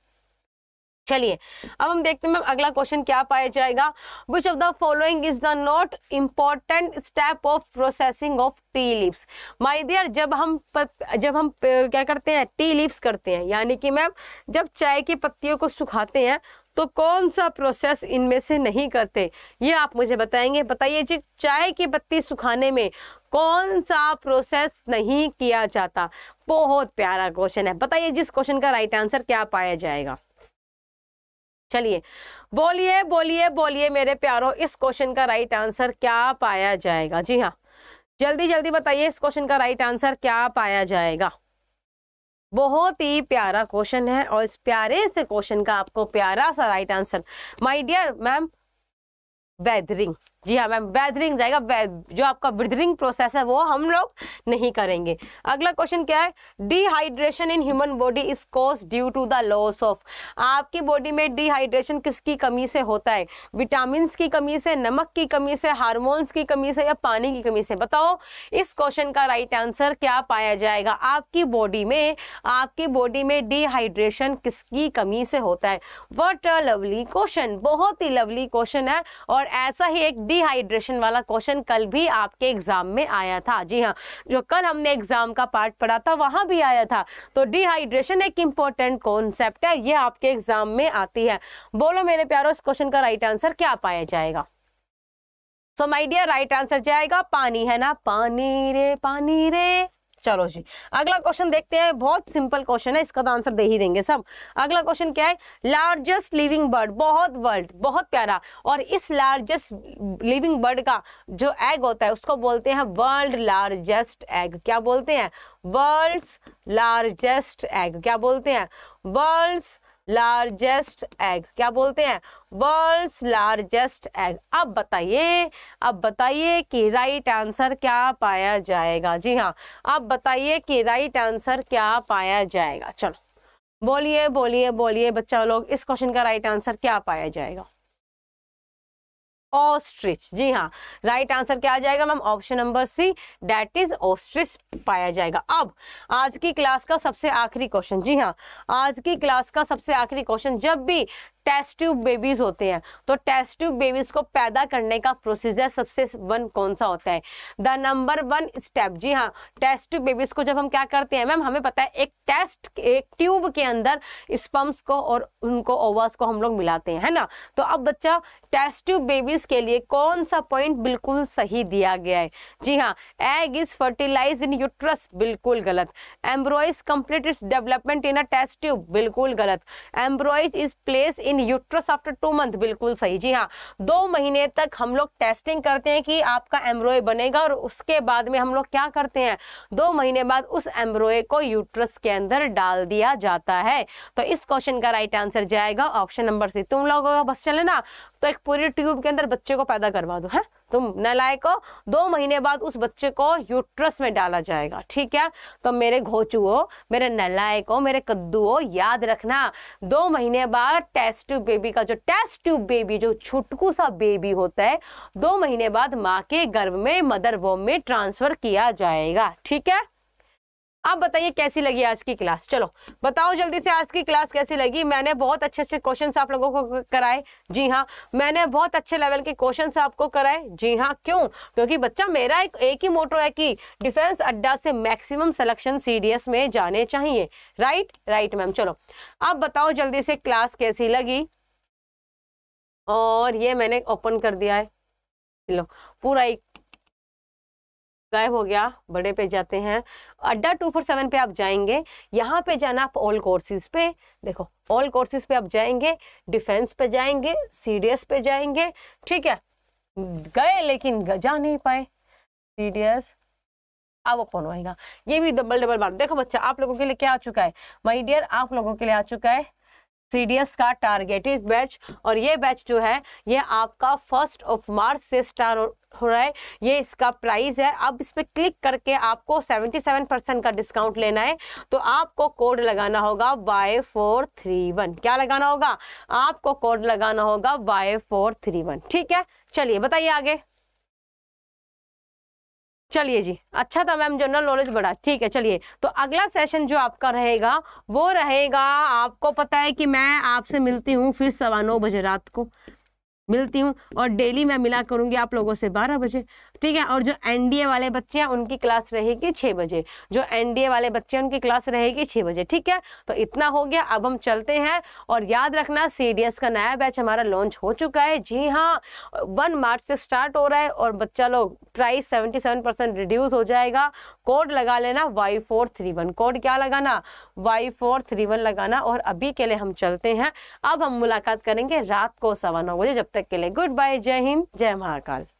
चलिए अब हम देखते हैं मैम अगला क्वेश्चन क्या पाया जाएगा which of the following is the not important step of processing of tea leaves my dear जब हम जब हम क्या करते हैं टी लिप्स करते हैं यानी कि मैम जब चाय की पत्तियों को सुखाते हैं तो कौन सा प्रोसेस इनमें से नहीं करते ये आप मुझे बताएंगे बताइए जी चाय की पत्ती सुखाने में कौन सा प्रोसेस नहीं किया जाता बहुत प्यारा क्वेश्चन है बताइए जिस क्वेश्चन का राइट आंसर क्या पाया जाएगा चलिए बोलिए बोलिए बोलिए मेरे प्यारों इस क्वेश्चन का राइट आंसर क्या पाया जाएगा जी हाँ जल्दी जल्दी बताइए इस क्वेश्चन का राइट आंसर क्या पाया जाएगा बहुत ही प्यारा क्वेश्चन है और इस प्यारे से क्वेश्चन का आपको प्यारा सा right answer my dear ma'am weathering जी हाँ मैम वेदरिंग जाएगा जो आपका ब्रिदरिंग प्रोसेस है वो हम लोग नहीं करेंगे अगला क्वेश्चन क्या है dehydration in human body is cause due to the loss of आपकी बॉडी में डिहाइड्रेशन किसकी कमी से होता है विटामिन की कमी से नमक की कमी से हारमोन्स की कमी से या पानी की कमी से बताओ इस क्वेश्चन का राइट right आंसर क्या पाया जाएगा आपकी बॉडी में आपकी बॉडी में डिहाइड्रेशन किसकी कमी से होता है वट अ लवली क्वेश्चन बहुत ही लवली क्वेश्चन है और ऐसा ही एक डी डिहाइड्रेशन वाला क्वेश्चन कल भी आपके एग्जाम में आया था जी हाँ जो कल हमने एग्जाम का पार्ट पढ़ा था वहां भी आया था तो डिहाइड्रेशन एक इंपॉर्टेंट कॉन्सेप्ट है ये आपके एग्जाम में आती है बोलो मेरे प्यारो इस क्वेश्चन का राइट आंसर क्या पाया जाएगा so my dear right answer जाएगा पानी है ना पानी रे पानी रे चलो जी अगला क्वेश्चन देखते हैं बहुत सिंपल क्वेश्चन है इसका तो आंसर दे ही देंगे सब अगला क्वेश्चन क्या है लार्जेस्ट लिविंग बर्ड बहुत वर्ल्ड बहुत प्यारा और इस लार्जेस्ट लिविंग बर्ड का जो एग होता है उसको बोलते हैं वर्ल्ड लार्जेस्ट एग क्या बोलते हैं वर्ल्ड लार्जेस्ट एग क्या बोलते हैं वर्ल्ड लार्जेस्ट एग क्या बोलते हैं वर्ल्ड लार्जेस्ट एग अब बताइए अब बताइए कि राइट आंसर क्या पाया जाएगा जी हाँ अब बताइए कि राइट आंसर क्या पाया जाएगा चलो बोलिए बोलिए बोलिए बच्चा लोग इस क्वेश्चन का राइट आंसर क्या पाया जाएगा ऑस्ट्रिच जी हाँ राइट आंसर क्या आ जाएगा ma'am option number C that is ostrich पाया जाएगा अब आज की क्लास का सबसे आखिरी क्वेश्चन जी हाँ आज की क्लास का सबसे आखिरी क्वेश्चन जब भी टेस्ट ट्यूब बेबीज होते हैं तो टेस्ट ट्यूब बेबीज को पैदा करने का प्रोसीजर सबसे वन कौन सा होता है द नंबर वन स्टेप जी हाँ टेस्ट ट्यूब बेबीज को जब हम क्या करते हैं मैम हमें पता है एक टेस्ट एक ट्यूब के अंदर स्पम्स को और उनको ओवर्स को हम लोग मिलाते हैं है ना तो अब बच्चा टेस्ट ट्यूब बेबीज के लिए कौन सा पॉइंट बिल्कुल सही दिया गया है जी हाँ egg is fertilize in uterus बिल्कुल गलत embryos complete its development in a test tube बिल्कुल गलत embryos is place in in uterus after two month बिल्कुल सही जी हाँ दो महीने तक हम लोग टेस्टिंग करते हैं कि आपका एम्ब्रोय बनेगा और उसके बाद में हम लोग क्या करते हैं दो महीने बाद उस एम्ब्रोय को यूट्रस के अंदर डाल दिया जाता है तो इस क्वेश्चन का राइट आंसर जाएगा ऑप्शन नंबर सी तुम लोगों का बस चले ना तो एक पूरी ट्यूब के अंदर बच्चे को पैदा करवा दो है तुम नलायक दो महीने बाद उस बच्चे को यूट्रस में डाला जाएगा ठीक है तो मेरे घोचू हो मेरे नलायक हो मेरे कद्दू हो याद रखना दो महीने बाद टेस्ट ट्यूब बेबी का जो टेस्ट ट्यूब बेबी जो छुटकू सा बेबी होता है दो महीने बाद माँ के गर्भ में मदर वोम में ट्रांसफर किया जाएगा ठीक है आप बताइए कैसी लगी आज की क्लास चलो बताओ जल्दी से आज की क्लास कैसी लगी मैंने बहुत अच्छे अच्छे क्वेश्चन आप लोगों को कराए जी हाँ मैंने बहुत अच्छे लेवल के क्वेश्चन आपको कराए जी हाँ क्यों क्योंकि बच्चा मेरा एक, एक ही मोटो है कि डिफेंस अड्डा से मैक्सिमम सिलेक्शन सी में जाने चाहिए राइट राइट मैम चलो आप बताओ जल्दी से क्लास कैसी लगी और ये मैंने ओपन कर दिया है लो पूरा एक गायब हो गया बड़े पे जाते हैं अड्डा टू फोर सेवन पे आप जाएंगे यहाँ पे जाना आप ऑल कोर्सेज पे देखो ऑल कोर्सेज पे आप जाएंगे डिफेंस पे जाएंगे सीडीएस पे जाएंगे ठीक है गए लेकिन जा नहीं पाए सीडीएस अब कौन आएगा ये भी डबल डबल बार देखो बच्चा आप लोगों के लिए क्या आ चुका है माई डियर आप लोगों के लिए आ चुका है सीडीएस का टारगेटेड बैच और ये बैच जो है ये आपका फर्स्ट ऑफ मार्च से स्टार्ट हो रहा है ये इसका प्राइस है अब इस पर क्लिक करके आपको 77 परसेंट का डिस्काउंट लेना है तो आपको कोड लगाना होगा वाई फोर थ्री वन क्या लगाना होगा आपको कोड लगाना होगा वाई फोर थ्री वन ठीक है चलिए बताइए आगे चलिए जी अच्छा था मैम जनरल नॉलेज बढ़ा ठीक है चलिए तो अगला सेशन जो आपका रहेगा वो रहेगा आपको पता है कि मैं आपसे मिलती हूँ फिर सवा नौ बजे रात को मिलती हूँ और डेली मैं मिला करूँगी आप लोगों से बारह बजे ठीक है और जो एनडीए वाले बच्चे हैं उनकी क्लास रहेगी छः बजे जो एनडीए वाले बच्चे हैं उनकी क्लास रहेगी छः बजे ठीक है तो इतना हो गया अब हम चलते हैं और याद रखना सी का नया बैच हमारा लॉन्च हो चुका है जी हाँ वन मार्च से स्टार्ट हो रहा है और बच्चा लोग price seventy seven percent reduce हो जाएगा कोड लगा लेना Y four three one code क्या लगाना वाई फोर थ्री वन लगाना और अभी के लिए हम चलते हैं अब हम मुलाकात करेंगे रात को सवा नौ बजे जब तक के लिए गुड बाय जय हिंद जय महाकाल